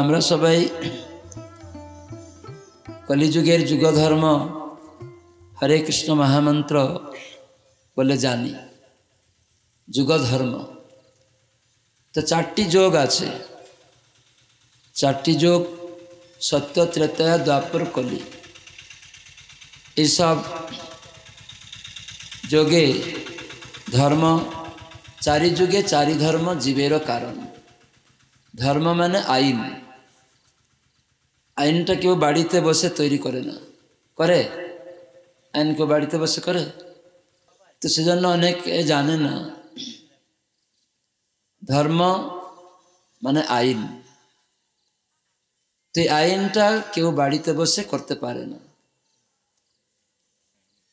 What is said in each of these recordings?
আমরা সবাই কলিযুগের যুগধর্ম হরে কৃষ্ণ মহামন্ত্র বলে জানি যুগধর্ম তো চারটি যোগ আছে চারটি যোগ সত্য ত্রেতয়া দ্বাপর কলি এইসব যোগে ধর্ম চারি যুগে চারি ধর্ম জীবের কারণ ধর্ম মানে আইন আইনটা কেউ বাড়িতে বসে তৈরি করে না করে আইন কেউ বাড়িতে বসে করে তো সেজন্য অনেকে জানে না ধর্ম মানে আইন তো এই আইনটা কেউ বাড়িতে বসে করতে পারে না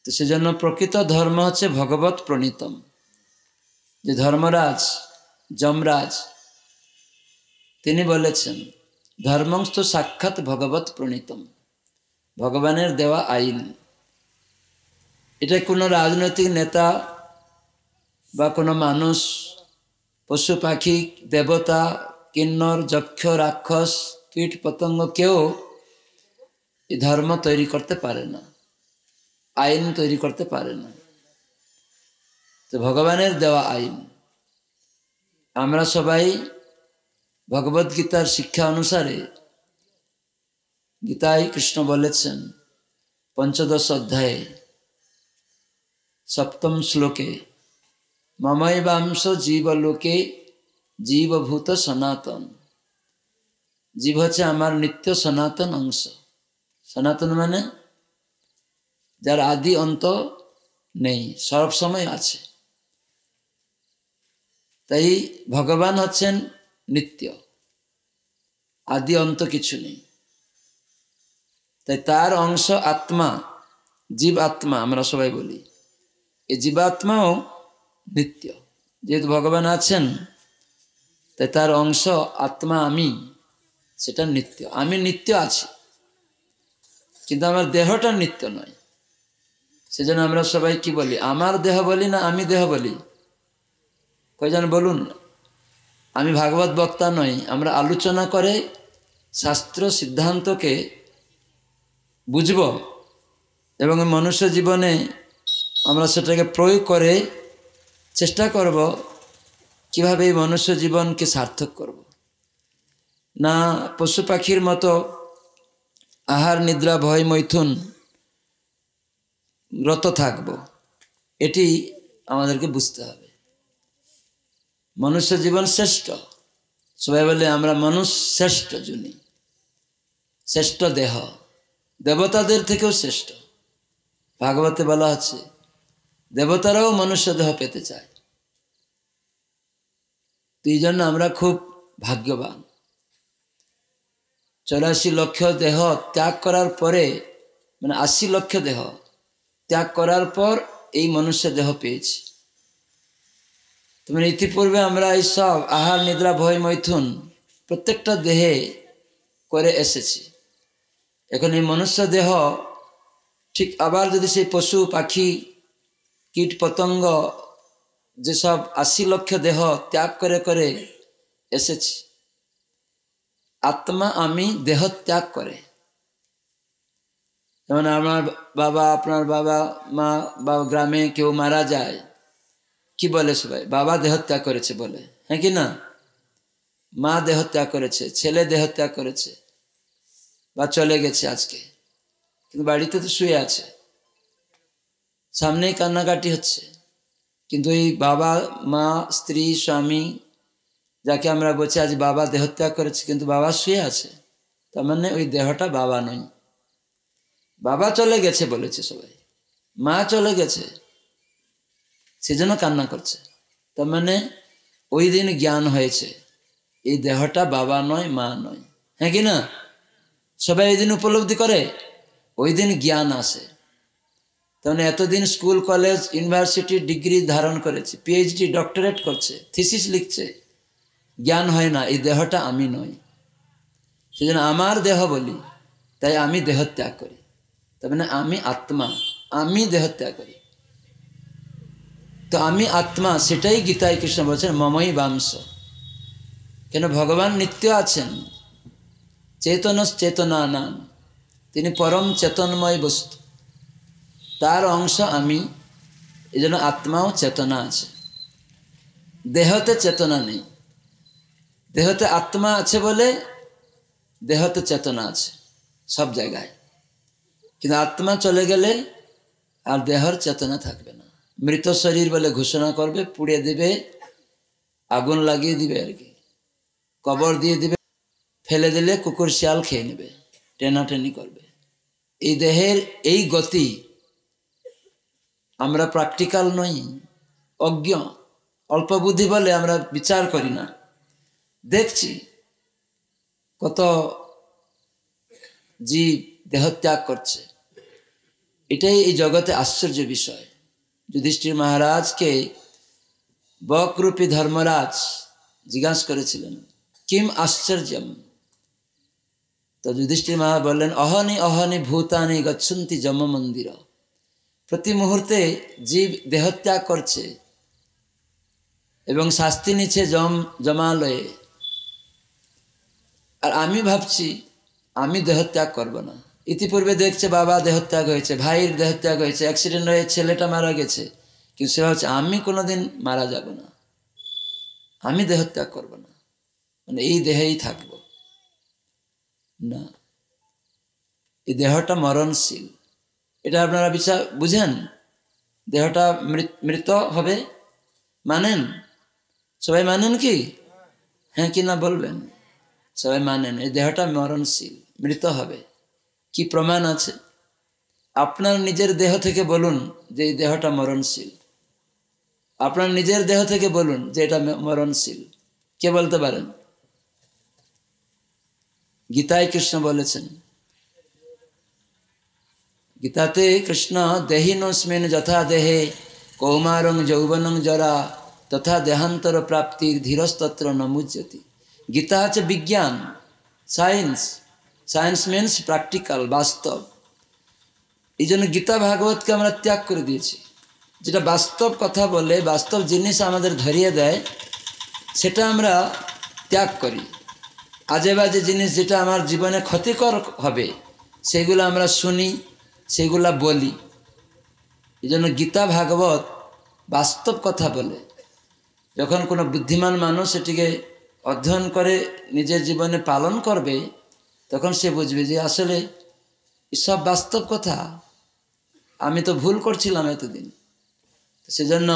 তো সেজন্য প্রকৃত ধর্ম হচ্ছে ভগবত প্রণীতম যে ধর্মরাজ যমরাজ তিনি বলেছেন ধর্মস্থ সাক্ষাৎ ভগবত প্রণীতম ভগবানের দেওয়া আইন এটা কোনো রাজনৈতিক নেতা বা কোনো মানুষ পশু পাখি দেবতা কিন্নর যক্ষ রাক্ষস কীট পতঙ্গ কেউ এই ধর্ম তৈরি করতে পারে না আইন তৈরি করতে পারে না তো ভগবানের দেওয়া আইন আমরা সবাই ভগবত গীতার শিক্ষা অনুসারে গীতায় কৃষ্ণ বলেছেন পঞ্চদশ অধ্যায়ে সপ্তম শ্লোকে জীব জীবলোকে জীবভূত সনাতন জীব হচ্ছে আমার নিত্য সনাতন অংশ সনাতন মানে যার আদি অন্ত নেই সবসময় আছে তাই ভগবান হচ্ছেন নিত্য আদি অন্ত কিছু নেই তাই তার অংশ আত্মা জীব আত্মা আমরা সবাই বলি এই জীবাত্মাও নিত্য যেহেতু ভগবান আছেন তাই তার অংশ আত্মা আমি সেটা নিত্য আমি নিত্য আছি কিন্তু আমার দেহটা নিত্য নয় সেজন্য আমরা সবাই কি বলি আমার দেহ বলি না আমি দেহ বলি কয়জন বলুন না আমি ভাগবত বক্তা নই আমরা আলোচনা করে শাস্ত্র সিদ্ধান্তকে বুঝব এবং মনুষ্য জীবনে আমরা সেটাকে প্রয়োগ করে চেষ্টা করব কিভাবে এই মনুষ্য জীবনকে সার্থক করব। না পশু পাখির মতো আহার নিদ্রা ভয় মৈথুন রত থাকব এটি আমাদেরকে বুঝতে হবে মনুষ্য জীবন শ্রেষ্ঠ সবাই বলে আমরা মানুষ শ্রেষ্ঠ জুনি শ্রেষ্ঠ দেহ দেবতাদের থেকেও শ্রেষ্ঠ ভাগবতে বলা আছে দেবতারাও মনুষ্য দেহ পেতে চায় এই জন্য আমরা খুব ভাগ্যবান চৌরাশি লক্ষ দেহ ত্যাগ করার পরে মানে আশি লক্ষ দেহ ত্যাগ করার পর এই মনুষ্য দেহ পেয়েছি তেমন ইতিপূর্বে আমরা এই সব আহার নিদ্রা ভয় মৈথুন প্রত্যেকটা দেহে করে এসেছি এখন এই মনুষ্য দেহ ঠিক আবার যদি সেই পশু পাখি কীট পতঙ্গ যেসব আশি লক্ষ দেহ ত্যাগ করে করে এসেছি আত্মা আমি দেহ ত্যাগ করে যেমন আমার বাবা আপনার বাবা মা বা গ্রামে কেউ মারা যায় কি বলে সবাই বাবা দেহত্যাগ করেছে বলে হ্যাঁ কি না মা দেহত্যাগ করেছে ছেলে দেহত্যাগ করেছে বা চলে গেছে আজকে কিন্তু বাড়িতে তো শুয়ে আছে সামনেই কান্নাকাটি হচ্ছে কিন্তু এই বাবা মা স্ত্রী স্বামী যাকে আমরা বলছি আজ বাবা দেহত্যাগ করেছে কিন্তু বাবা শুয়ে আছে তার মানে ওই দেহটা বাবা নয় বাবা চলে গেছে বলেছে সবাই মা চলে গেছে সেজন্য কান্না করছে তার মানে ওই দিন জ্ঞান হয়েছে এই দেহটা বাবা নয় মা নয় হ্যাঁ কি না সবাই এই দিন উপলব্ধি করে ওই দিন জ্ঞান আসে তেমন মানে এতদিন স্কুল কলেজ ইউনিভার্সিটি ডিগ্রি ধারণ করেছে পিএইচডি ডক্টরেট করছে থিসিস লিখছে জ্ঞান হয় না এই দেহটা আমি নয় সেজন্য আমার দেহ বলি তাই আমি দেহ ত্যাগ করি তার মানে আমি আত্মা আমি দেহত্যাগ করি তো আমি আত্মা সেটাই গীতায় কৃষ্ণ বলছেন মমই বাংশ কেন ভগবান নিত্য আছেন চেতন চেতনা নাম তিনি পরম চেতনময় বস্তু তার অংশ আমি এই জন্য আত্মাও চেতনা আছে দেহতে চেতনা নেই দেহতে আত্মা আছে বলে দেহতে চেতনা আছে সব জায়গায় কিন্তু আত্মা চলে গেলে আর দেহর চেতনা থাকবে না মৃত শরীর বলে ঘোষণা করবে পুড়ে দেবে আগুন লাগিয়ে দিবে আর কি কবর দিয়ে দিবে ফেলে দিলে কুকুর শিয়াল খেয়ে নেবে টেনাটেনি করবে এই দেহের এই গতি আমরা প্র্যাকটিক্যাল নই অজ্ঞ অল্প বুদ্ধি বলে আমরা বিচার করি না দেখছি কত জীব দেহত্যাগ করছে এটাই এই জগতে আশ্চর্য বিষয় যুধিষ্ঠির মহারাজকে বকরূপী ধর্মরাজ জিজ্ঞাসা করেছিলেন কিম আশ্চর্যম তো যুধিষ্ঠির মহারাজ বললেন অহনি অহনি ভূতানি গচ্ছন্তি জম মন্দির প্রতি মুহূর্তে জীব দেহত্যাগ করছে এবং শাস্তি নিচ্ছে জম জমালয়ে আর আমি ভাবছি আমি দেহত্যাগ করব না ইতিপূর্বে দেখছে বাবা দেহত্যাগ হয়েছে ভাইয়ের দেহত্যাগ হয়েছে অ্যাক্সিডেন্ট হয়ে ছেলেটা মারা গেছে কিন্তু সে হচ্ছে আমি কোনোদিন মারা যাব না আমি দেহত্যাগ করব না মানে এই দেহেই থাকব না এই দেহটা মরণশীল এটা আপনারা বিচার বুঝেন দেহটা মৃত হবে মানেন সবাই মানেন কি হ্যাঁ কি না বলবেন সবাই মানেন এই দেহটা মরণশীল মৃত হবে কি প্রমাণ আছে আপনার নিজের দেহ থেকে বলুন যে এই দেহটা মরণশীল আপনার নিজের দেহ থেকে বলুন যে এটা মরণশীল কে বলতে পারেন গীতায় কৃষ্ণ বলেছেন গীতাতে কৃষ্ণ দেহিনস্মিন যথা দেহে কৌমারং যৌবনং জরা তথা দেহান্তর প্রাপ্তির ধীরস্তত্র নমুজ্যতি গীতা আছে বিজ্ঞান সায়েন্স সায়েন্স মিনস প্র্যাকটিক্যাল বাস্তব এই জন্য গীতা ভাগবতকে আমরা ত্যাগ করে দিয়েছি যেটা বাস্তব কথা বলে বাস্তব জিনিস আমাদের ধরিয়ে দেয় সেটা আমরা ত্যাগ করি আজে বাজে জিনিস যেটা আমার জীবনে ক্ষতিকর হবে সেগুলো আমরা শুনি সেগুলা বলি এই জন্য গীতা ভাগবত বাস্তব কথা বলে যখন কোনো বুদ্ধিমান মানুষ সেটিকে অধ্যয়ন করে নিজের জীবনে পালন করবে তখন সে বুঝবে যে আসলে সব বাস্তব কথা আমি তো ভুল করছিলাম এতদিন সেজন্য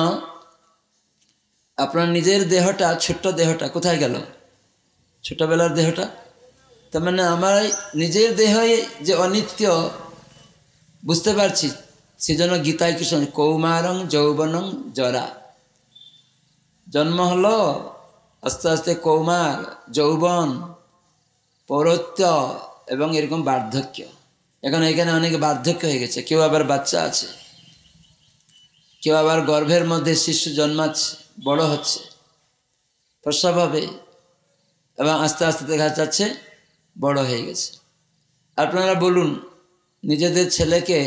আপনার নিজের দেহটা ছোট্ট দেহটা কোথায় গেল ছোটবেলার দেহটা তার মানে আমার নিজের দেহে যে অনিত্য বুঝতে পারছি সেজন্য গীতায় কৃষ্ণ কৌমারং যৌবনং জরা জন্ম হলো আস্তে আস্তে কৌমার যৌবন পৌরত্ব এবং এরকম বার্ধক্য এখন এখানে অনেক বার্ধক্য হয়ে গেছে কেউ আবার বাচ্চা আছে কেউ আবার গর্ভের মধ্যে শিশু জন্মাচ্ছে বড় হচ্ছে প্রসব হবে এবং আস্তে আস্তে দেখা যাচ্ছে বড় হয়ে গেছে আপনারা বলুন নিজেদের ছেলেকে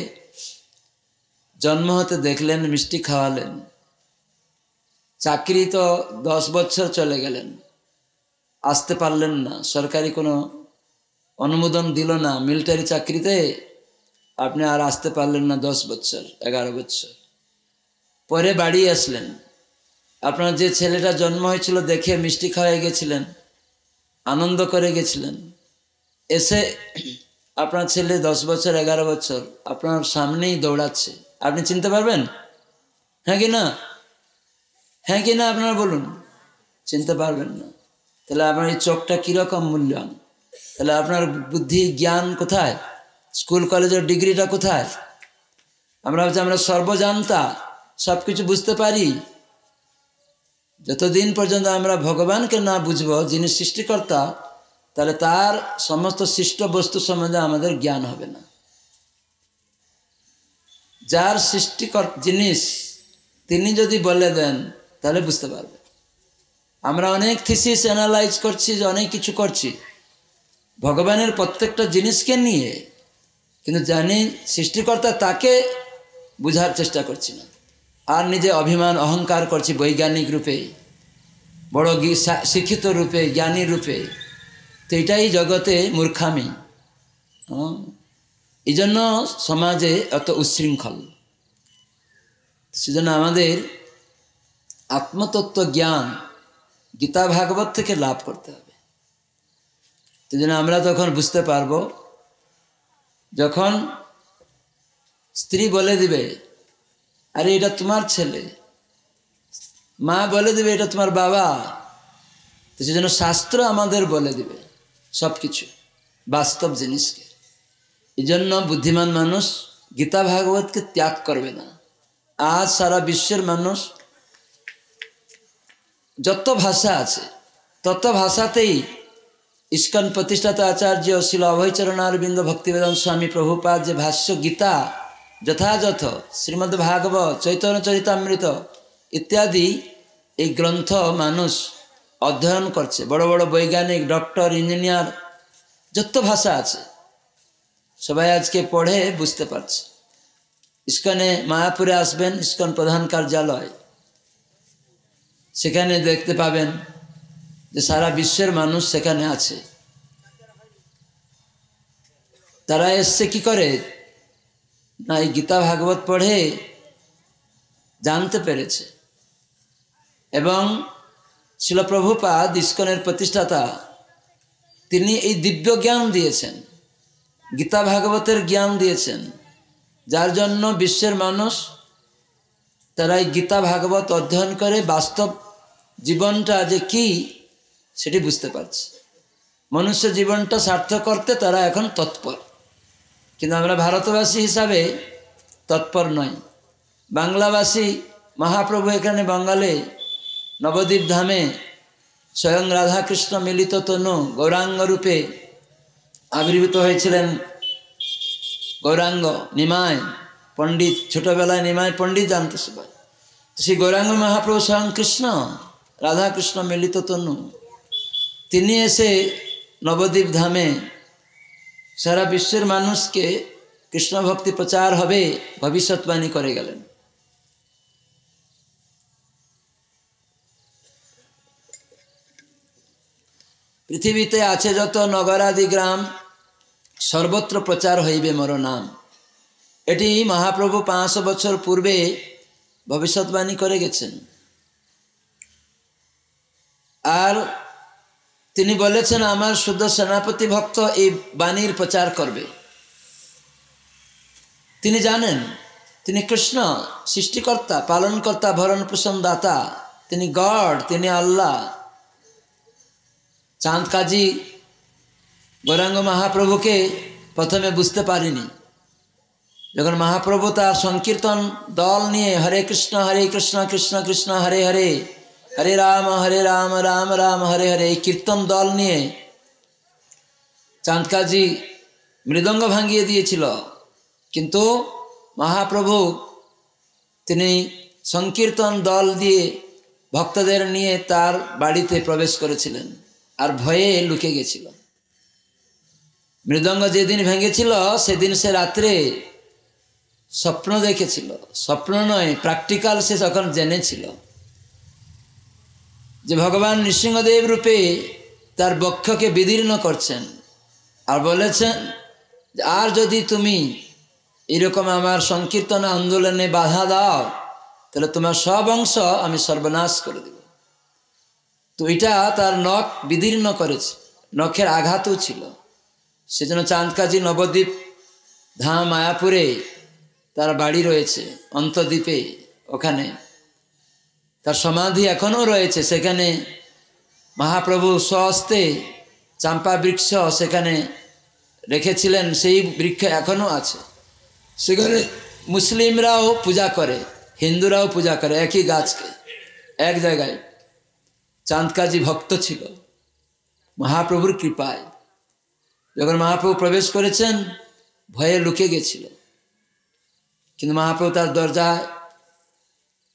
জন্ম হতে দেখলেন মিষ্টি খাওয়ালেন চাকরি তো দশ বছর চলে গেলেন আসতে পারলেন না সরকারি কোনো অনুমোদন দিল না মিলিটারি চাকরিতে আপনি আর আসতে পারলেন না দশ বছর এগারো বছর পরে বাড়ি আসলেন আপনার যে ছেলেটা জন্ম হয়েছিল দেখে মিষ্টি খাওয়াই গেছিলেন আনন্দ করে গেছিলেন এসে আপনার ছেলে দশ বছর এগারো বছর আপনার সামনেই দৌড়াচ্ছে আপনি চিনতে পারবেন হ্যাঁ কি না হ্যাঁ কি না আপনারা বলুন চিনতে পারবেন না তাহলে আপনার এই চোখটা কীরকম মূল্যায়ন তাহলে আপনার বুদ্ধি জ্ঞান কোথায় স্কুল কলেজের ডিগ্রিটা কোথায় আমরা হচ্ছে আমরা সর্বজানতা সব কিছু বুঝতে পারি যতদিন পর্যন্ত আমরা ভগবানকে না বুঝব যিনি সৃষ্টিকর্তা তাহলে তার সমস্ত সৃষ্ট বস্তু সম্বন্ধে আমাদের জ্ঞান হবে না যার সৃষ্টিকর জিনিস তিনি যদি বলে দেন তাহলে বুঝতে পারবে আমরা অনেক থিসিস অ্যানালাইজ করছি যে অনেক কিছু করছি ভগবানের প্রত্যেকটা জিনিসকে নিয়ে কিন্তু জানি সৃষ্টিকর্তা তাকে বুঝার চেষ্টা করছি না আর নিজে অভিমান অহংকার করছি বৈজ্ঞানিক রূপে বড় শিক্ষিত রূপে জ্ঞানী রূপে তো এটাই জগতে মূর্খামি এই জন্য সমাজে এত উচ্ছৃঙ্খল সেজন্য আমাদের আত্মতত্ত্ব জ্ঞান গীতা ভাগবত থেকে লাভ করতে হবে তো যেন আমরা তখন বুঝতে পারব যখন স্ত্রী বলে দিবে আরে এটা তোমার ছেলে মা বলে দিবে এটা তোমার বাবা তো সেজন্য শাস্ত্র আমাদের বলে দিবে সব কিছু বাস্তব জিনিসকে এই জন্য বুদ্ধিমান মানুষ গীতা ভাগবতকে ত্যাগ করবে না আজ সারা বিশ্বের মানুষ যত ভাষা আছে তত ভাষাতেই ইস্কন প্রতিষ্ঠাতা আচার্য শিল অরবিন্দ ভক্তিবেদন স্বামী প্রভুপাদ যে ভাষ্য গীতা যথাযথ শ্রীমদ্ ভাগবত চৈতন্য চরিতামৃত ইত্যাদি এই গ্রন্থ মানুষ অধ্যয়ন করছে বড় বড় বৈজ্ঞানিক ডক্টর ইঞ্জিনিয়ার যত ভাষা আছে সবাই আজকে পড়ে বুঝতে পারছে ইস্কনে মায়াপুরে আসবেন ইস্কন প্রধান কার্যালয় সেখানে দেখতে পাবেন যে সারা বিশ্বের মানুষ সেখানে আছে তারা এসছে কি করে না এই গীতা ভাগবত পড়ে জানতে পেরেছে এবং শিলপ্রভুপাদ ইস্কনের প্রতিষ্ঠাতা তিনি এই দিব্য জ্ঞান দিয়েছেন গীতা ভাগবতের জ্ঞান দিয়েছেন যার জন্য বিশ্বের মানুষ তারা এই গীতা ভাগবত অধ্যয়ন করে বাস্তব জীবনটা যে কি সেটি বুঝতে পারছি মনুষ্য জীবনটা সার্থক করতে তারা এখন তৎপর কিন্তু আমরা ভারতবাসী হিসাবে তৎপর নই বাংলাবাসী মহাপ্রভু এখানে বাঙালে নবদ্বীপ ধামে স্বয়ং রাধাকৃষ্ণ মিলিত তনু গৌরাঙ্গ রূপে আবির্ভূত হয়েছিলেন গৌরাঙ্গ নিমায় পণ্ডিত ছোটবেলায় নিমায় পণ্ডিত জানতে সবাই সেই গৌরাঙ্গ মহাপ্রভু স্বয়ং কৃষ্ণ রাধাকৃষ্ণ মিলিত তনু তিনি এসে নবদ্বীপ ধামে সারা বিশ্বের মানুষকে কৃষ্ণ ভক্তি প্রচার হবে ভবিষ্যৎবাণী করে গেলেন পৃথিবীতে আছে যত নগরাদি গ্রাম সর্বত্র প্রচার হইবে মর নাম এটি মহাপ্রভু পাঁচশো বছর পূর্বে ভবিষ্যৎবাণী করে গেছেন আর তিনি বলেছেন আমার শুদ্ধ সেনাপতি ভক্ত এই বাণীর প্রচার করবে তিনি জানেন তিনি কৃষ্ণ সৃষ্টিকর্তা পালনকর্তা ভরণ পোষণ দাতা তিনি গড তিনি আল্লাহ চাঁদ কাজী গৌরাঙ্গ মহাপ্রভুকে প্রথমে বুঝতে পারিনি যখন মহাপ্রভু তার সংকীর্তন দল নিয়ে হরে কৃষ্ণ হরে কৃষ্ণ কৃষ্ণ কৃষ্ণ হরে হরে হরে রাম হরে রাম রাম রাম হরে হরে এই কীর্তন দল নিয়ে চাঁদকাজি মৃদঙ্গ ভাঙিয়ে দিয়েছিল কিন্তু মহাপ্রভু তিনি সংকীর্তন দল দিয়ে ভক্তদের নিয়ে তার বাড়িতে প্রবেশ করেছিলেন আর ভয়ে লুকে গেছিল মৃদঙ্গ যেদিন ভেঙেছিল সেদিন সে রাত্রে স্বপ্ন দেখেছিল স্বপ্ন নয় প্র্যাকটিক্যাল সে তখন জেনেছিল যে ভগবান নৃসিংহদেব রূপে তার বক্ষকে বিদীর্ণ করছেন আর বলেছেন আর যদি তুমি এরকম আমার সংকীর্তন আন্দোলনে বাধা দাও তাহলে তোমার সব অংশ আমি সর্বনাশ করে দেব তো এটা তার নখ বিদীর্ণ করেছে নখের আঘাতও ছিল সেজন্য চাঁদকাজি নবদ্বীপ ধাম মায়াপুরে তার বাড়ি রয়েছে অন্তদ্বীপে ওখানে তার সমাধি এখনও রয়েছে সেখানে মহাপ্রভু স্বহস্তে চাম্পা বৃক্ষ সেখানে রেখেছিলেন সেই বৃক্ষ এখনও আছে সেখানে মুসলিমরাও পূজা করে হিন্দুরাও পূজা করে একই গাছকে এক জায়গায় চাঁদকাজি ভক্ত ছিল মহাপ্রভুর কৃপায় যখন মহাপ্রভু প্রবেশ করেছেন ভয়ে লুকে গেছিল কিন্তু মহাপ্রভু তার দরজায়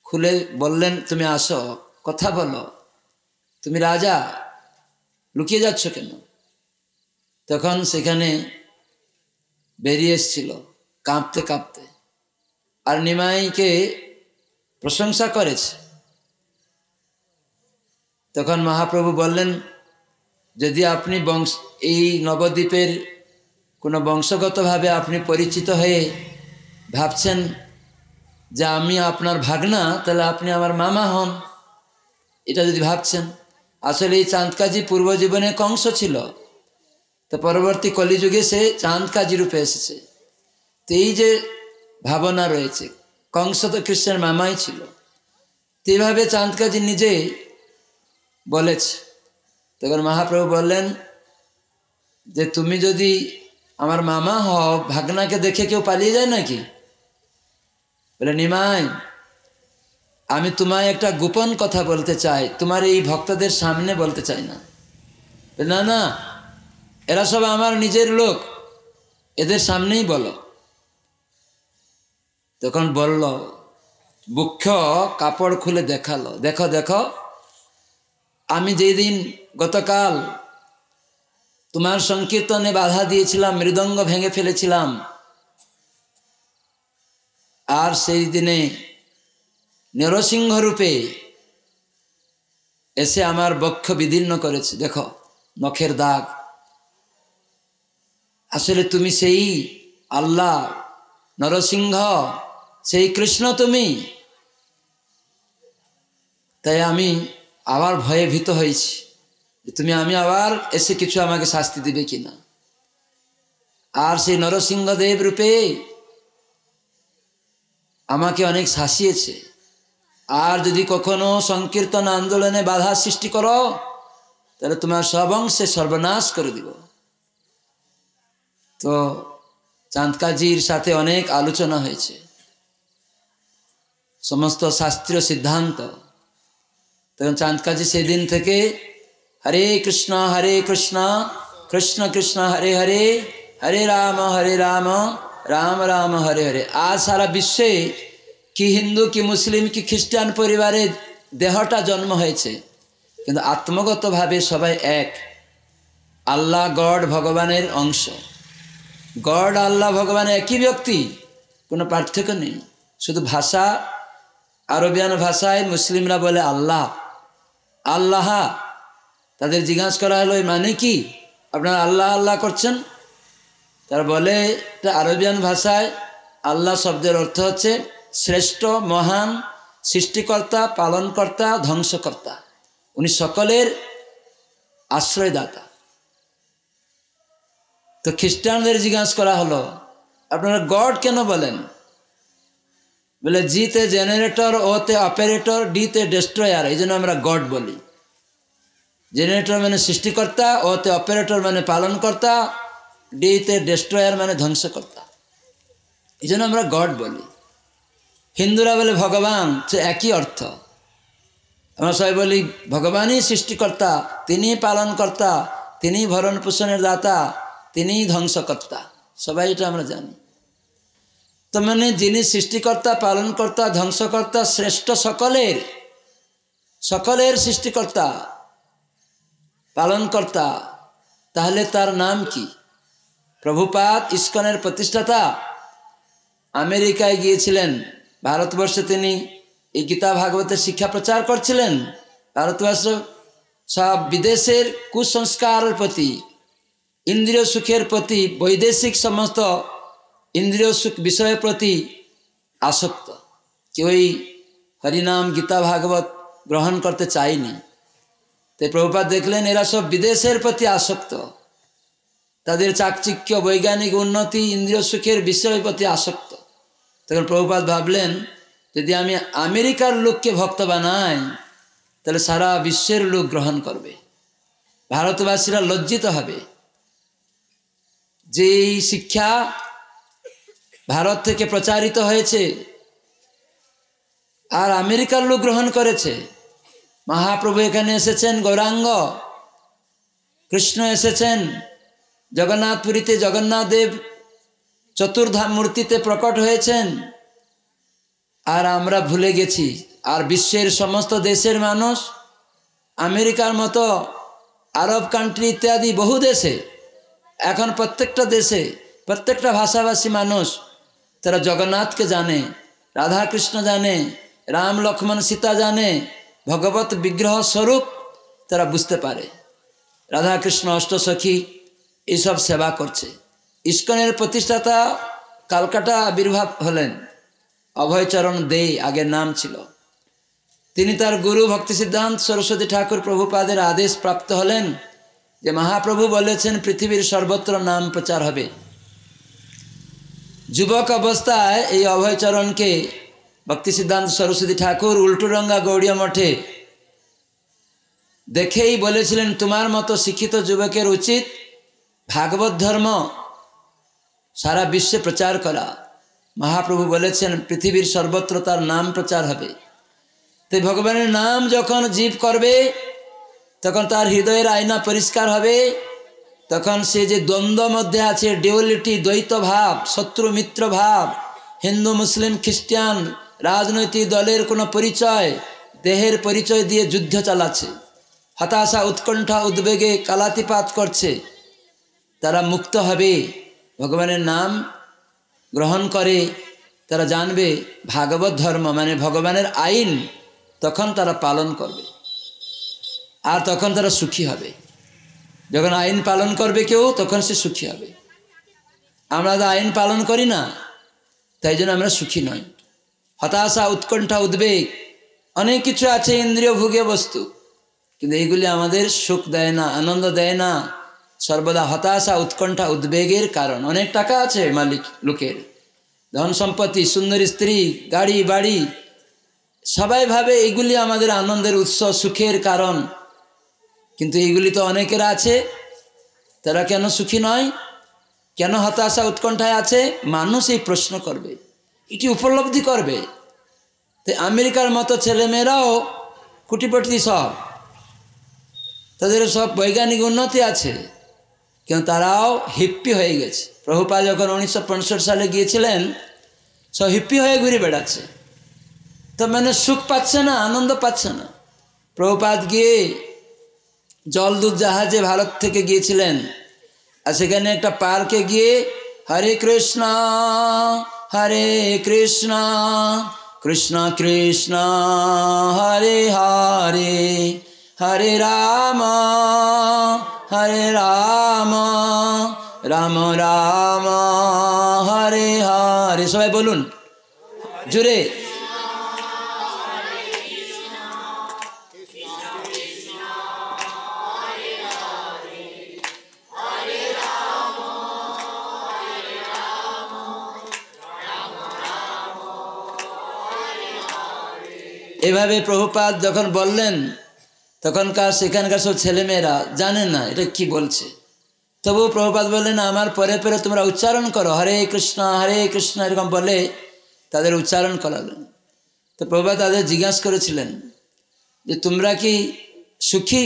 খুলে বললেন তুমি আসো কথা বলো তুমি রাজা লুকিয়ে যাচ্ছ কেন তখন সেখানে বেরিয়ে এসছিল কাঁপতে কাঁপতে আর নিমাইকে প্রশংসা করেছে তখন মহাপ্রভু বললেন যদি আপনি বংশ এই নবদ্বীপের কোনো বংশগতভাবে আপনি পরিচিত হয়ে ভাবছেন যে আমি আপনার ভাগনা তাহলে আপনি আমার মামা হন এটা যদি ভাবছেন আসলে এই চাঁদ কাজী পূর্বজীবনে কংস ছিল তো পরবর্তী কলিযুগে সে চাঁদ কাজী রূপে এসেছে তো এই যে ভাবনা রয়েছে কংস তো কৃষ্ণের মামাই ছিল তো এইভাবে চাঁদ কাজী নিজে বলেছে তখন মহাপ্রভু বললেন যে তুমি যদি আমার মামা হও ভাগনাকে দেখে কেউ পালিয়ে যায় নাকি বলে নিমাই আমি তোমায় একটা গোপন কথা বলতে চাই তোমার এই ভক্তদের সামনে বলতে চাই না না না এরা সব আমার নিজের লোক এদের সামনেই বলো তখন বলল বুক্ষ কাপড় খুলে দেখালো দেখো দেখো আমি যেই দিন গতকাল তোমার সংকীর্তনে বাধা দিয়েছিলাম মৃদঙ্গ ভেঙে ফেলেছিলাম আর সেই দিনে নরসিংহ রূপে এসে আমার বক্ষ বিদীর্ণ করেছে দেখো নখের দাগ আসলে তুমি সেই আল্লাহ নরসিংহ সেই কৃষ্ণ তুমি তাই আমি আবার ভয়ে ভীত হয়েছি তুমি আমি আবার এসে কিছু আমাকে শাস্তি দিবে কিনা আর সেই নরসিংহদেব রূপে আমাকে অনেক শাসিয়েছে আর যদি কখনো সংকীর্তন আন্দোলনে বাধা সৃষ্টি করো তাহলে তোমার সব অংশে সর্বনাশ করে দিব তো চাঁদকাজির সাথে অনেক আলোচনা হয়েছে সমস্ত শাস্ত্রীয় সিদ্ধান্ত তখন চাঁদকাজি সেদিন থেকে হরে কৃষ্ণ হরে কৃষ্ণ কৃষ্ণ কৃষ্ণ হরে হরে হরে রাম হরে রাম রাম রাম হরে হরে আজ সারা বিশ্বে কি হিন্দু কি মুসলিম কি খ্রিস্টান পরিবারে দেহটা জন্ম হয়েছে কিন্তু আত্মগতভাবে সবাই এক আল্লাহ গড ভগবানের অংশ গড আল্লাহ ভগবানের একই ব্যক্তি কোনো পার্থক্য নেই শুধু ভাষা আরবিয়ান ভাষায় মুসলিমরা বলে আল্লাহ আল্লাহা তাদের জিজ্ঞাসা করা হলো মানে কি আপনারা আল্লাহ আল্লাহ করছেন তারা বলে আরবিয়ান ভাষায় আল্লাহ শব্দের অর্থ হচ্ছে শ্রেষ্ঠ মহান সৃষ্টিকর্তা পালনকর্তা ধ্বংসকর্তা উনি সকলের আশ্রয়দাতা তো খ্রিস্টানদের জিজ্ঞাসা করা হলো আপনারা গড কেন বলেন বলে জিতে জেনারেটর ওতে অপারেটর ডিতে ডেস্ট্রয়ার এই জন্য আমরা গড বলি জেনারেটর মানে সৃষ্টিকর্তা ওতে অপারেটর মানে পালনকর্তা ডিতে ডেস্ট্রয়ার মানে ধ্বংসকর্তা এই জন্য আমরা গড বলি হিন্দুরা বলে ভগবান সে একই অর্থ আমরা সবাই বলি ভগবানই সৃষ্টিকর্তা তিনি পালনকর্তা তিনি ভরণ পোষণের দাতা তিনি ধ্বংসকর্তা সবাই এটা আমরা জানি তো মানে যিনি সৃষ্টিকর্তা পালনকর্তা ধ্বংসকর্তা শ্রেষ্ঠ সকলের সকলের সৃষ্টিকর্তা পালনকর্তা তাহলে তার নাম কি প্রভুপাত ইস্কনের প্রতিষ্ঠাতা আমেরিকায় গিয়েছিলেন ভারতবর্ষে তিনি এই গীতা ভাগবতের শিক্ষা প্রচার করছিলেন ভারতবর্ষ সব বিদেশের কুসংস্কারের প্রতি ইন্দ্রিয় সুখের প্রতি বৈদেশিক সমস্ত ইন্দ্রিয় সুখ বিষয়ের প্রতি আসক্ত কেউই হরিনাম গীতা ভাগবত গ্রহণ করতে চায়নি তাই প্রভুপাত দেখলেন এরা সব বিদেশের প্রতি আসক্ত তাদের চাকচিক্য বৈজ্ঞানিক উন্নতি ইন্দ্রিয় সুখের বিষয়ের প্রতি আসক্ত তখন প্রভুপাত ভাবলেন যদি আমি আমেরিকার লোককে ভক্ত বানাই তাহলে সারা বিশ্বের লোক গ্রহণ করবে ভারতবাসীরা লজ্জিত হবে যে শিক্ষা ভারত থেকে প্রচারিত হয়েছে আর আমেরিকার লোক গ্রহণ করেছে মহাপ্রভু এখানে এসেছেন গৌরাঙ্গ কৃষ্ণ এসেছেন জগন্নাথ পুরীতে জগন্নাথ দেব চতুর্ধাম মূর্তিতে প্রকট হয়েছেন আর আমরা ভুলে গেছি আর বিশ্বের সমস্ত দেশের মানুষ আমেরিকার মতো আরব কান্ট্রি ইত্যাদি বহু দেশে এখন প্রত্যেকটা দেশে প্রত্যেকটা ভাষাভাষী মানুষ তারা জগন্নাথকে জানে রাধাকৃষ্ণ জানে রাম লক্ষ্মণ সীতা জানে ভগবত বিগ্রহ স্বরূপ তারা বুঝতে পারে রাধাকৃষ্ণ অষ্টসখী এসব সেবা করছে ইস্কনের প্রতিষ্ঠাতা কালকাটা আবির্ভাব হলেন অভয়চরণ দে আগের নাম ছিল তিনি তার গুরু ভক্তি সিদ্ধান্ত সরস্বতী ঠাকুর প্রভুপাদের আদেশ প্রাপ্ত হলেন যে মহাপ্রভু বলেছেন পৃথিবীর সর্বত্র নাম প্রচার হবে যুবক অবস্থায় এই অভয়চরণকে ভক্তি সিদ্ধান্ত সরস্বতী ঠাকুর উল্টুরঙ্গা গৌড়ীয় মঠে দেখেই বলেছিলেন তোমার মতো শিক্ষিত যুবকের উচিত ভাগবত ধর্ম সারা বিশ্বে প্রচার করা মহাপ্রভু বলেছেন পৃথিবীর সর্বত্র তার নাম প্রচার হবে তাই ভগবানের নাম যখন জীব করবে তখন তার হৃদয়ের আয়না পরিষ্কার হবে তখন সে যে দ্বন্দ্ব মধ্যে আছে ডিউলিটি দ্বৈত ভাব শত্রু মিত্র ভাব হিন্দু মুসলিম খ্রিস্টান রাজনৈতিক দলের কোনো পরিচয় দেহের পরিচয় দিয়ে যুদ্ধ চালাচ্ছে হতাশা উৎকণ্ঠা উদ্বেগে কালাতিপাত করছে তারা মুক্ত হবে ভগবানের নাম গ্রহণ করে তারা জানবে ভাগবত ধর্ম মানে ভগবানের আইন তখন তারা পালন করবে আর তখন তারা সুখী হবে যখন আইন পালন করবে কেউ তখন সে সুখী হবে আমরা তো আইন পালন করি না তাই জন্য আমরা সুখী নই হতাশা উৎকণ্ঠা উদ্বেগ অনেক কিছু আছে ইন্দ্রিয় ভোগীয় বস্তু কিন্তু এইগুলি আমাদের সুখ দেয় না আনন্দ দেয় না সর্বদা হতাশা উৎকণ্ঠা উদ্বেগের কারণ অনেক টাকা আছে মালিক লোকের ধন সম্পত্তি সুন্দর স্ত্রী গাড়ি বাড়ি সবাই ভাবে এগুলি আমাদের আনন্দের উৎস সুখের কারণ কিন্তু এগুলি তো অনেকের আছে তারা কেন সুখী নয় কেন হতাশা উৎকণ্ঠায় আছে মানুষ এই প্রশ্ন করবে এটি উপলব্ধি করবে তাই আমেরিকার মতো ছেলেমেয়েরাও কুটিপটি সব তাদের সব বৈজ্ঞানিক উন্নতি আছে কিন্তু তারাও হিপ্পি হয়ে গেছে প্রভুপা যখন উনিশশো সালে গিয়েছিলেন সব হিপ্পি হয়ে ঘুরে বেড়াচ্ছে তো মানে সুখ পাচ্ছে না আনন্দ পাচ্ছে না প্রভুপাত গিয়ে জলদূত জাহাজে ভারত থেকে গিয়েছিলেন আর সেখানে একটা পার্কে গিয়ে হরে কৃষ্ণ হরে কৃষ্ণ কৃষ্ণ কৃষ্ণ হরে হরে হরে রাম হরে রাম রাম রাম হরে হরে সবাই বলুন জুড়ে এভাবে প্রভুপাত যখন বললেন তখনকার সেখানকার সব ছেলেমেয়েরা জানে না এটা কি বলছে তবু প্রভুপাত বললেন আমার পরে পরে তোমরা উচ্চারণ করো হরে কৃষ্ণ হরে কৃষ্ণ এরকম বলে তাদের উচ্চারণ করালেন তো প্রভুপাত তাদের জিজ্ঞাসা করেছিলেন যে তোমরা কি সুখী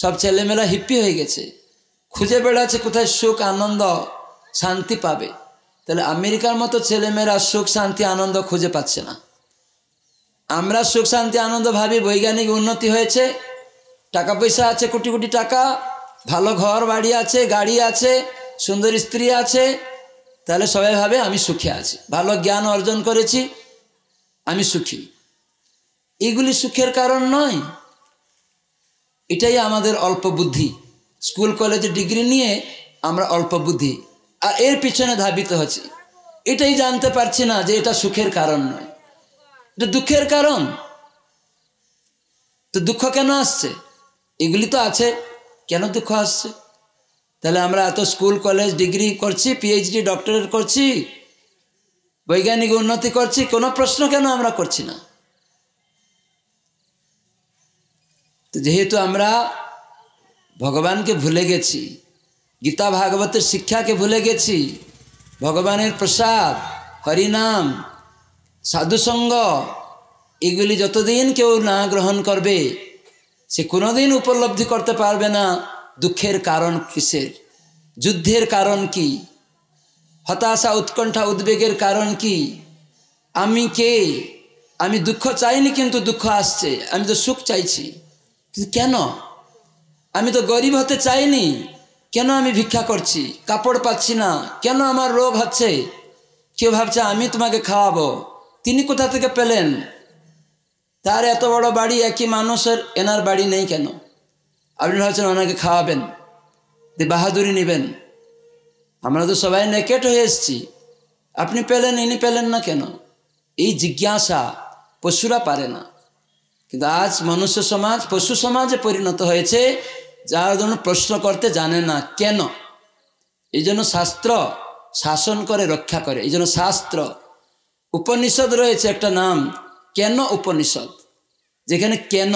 সব ছেলেমেয়েরা হিপ্পি হয়ে গেছে খুঁজে বেড়াচ্ছে কোথায় সুখ আনন্দ শান্তি পাবে তাহলে আমেরিকার মতো ছেলেমেয়েরা সুখ শান্তি আনন্দ খুঁজে পাচ্ছে না আমরা সুখ শান্তি আনন্দ ভাবি বৈজ্ঞানিক উন্নতি হয়েছে টাকা পয়সা আছে কোটি কোটি টাকা ভালো ঘর বাড়ি আছে গাড়ি আছে সুন্দর স্ত্রী আছে তাহলে সবাই ভাবে আমি সুখে আছি ভালো জ্ঞান অর্জন করেছি আমি সুখী এগুলি সুখের কারণ নয় এটাই আমাদের অল্প বুদ্ধি স্কুল কলেজে ডিগ্রি নিয়ে আমরা অল্প বুদ্ধি আর এর পিছনে ধাবিত হচ্ছি এটাই জানতে পারছি না যে এটা সুখের কারণ নয় এটা দুঃখের কারণ তো দুঃখ কেন আসছে এগুলি তো আছে কেন দুঃখ আসছে তাহলে আমরা এত স্কুল কলেজ ডিগ্রি করছি পিএইচডি ডক্টরেট করছি বৈজ্ঞানিক উন্নতি করছি কোনো প্রশ্ন কেন আমরা করছি না তো যেহেতু আমরা ভগবানকে ভুলে গেছি গীতা ভাগবতের শিক্ষাকে ভুলে গেছি ভগবানের প্রসাদ হরিনাম সাধুসঙ্গ এগুলি যতদিন কেউ না গ্রহণ করবে সে কোনোদিন উপলব্ধি করতে পারবে না দুঃখের কারণ কিসের যুদ্ধের কারণ কি হতাশা উৎকণ্ঠা উদ্বেগের কারণ কি আমি কে আমি দুঃখ চাইনি কিন্তু দুঃখ আসছে আমি তো সুখ চাইছি কিন্তু কেন আমি তো গরিব হতে চাইনি কেন আমি ভিক্ষা করছি কাপড় পাচ্ছি না কেন আমার রোগ হচ্ছে কেউ ভাবছে আমি তোমাকে খাওয়াবো তিনি কোথা থেকে পেলেন তার এত বড় বাড়ি একই মানুষের এনার বাড়ি নেই কেন আপনি ভাবছেন ওনাকে খাওয়াবেন দি বাহাদুরি নেবেন আমরা তো সবাই নেকেট হয়ে এসেছি আপনি পেলেন ইনি পেলেন না কেন এই জিজ্ঞাসা পশুরা পারে না কিন্তু আজ মনুষ্য সমাজ পশু সমাজে পরিণত হয়েছে যার জন্য প্রশ্ন করতে জানে না কেন এই জন্য শাস্ত্র শাসন করে রক্ষা করে এই জন্য শাস্ত্র উপনিষদ রয়েছে একটা নাম কেন উপনিষদ যেখানে কেন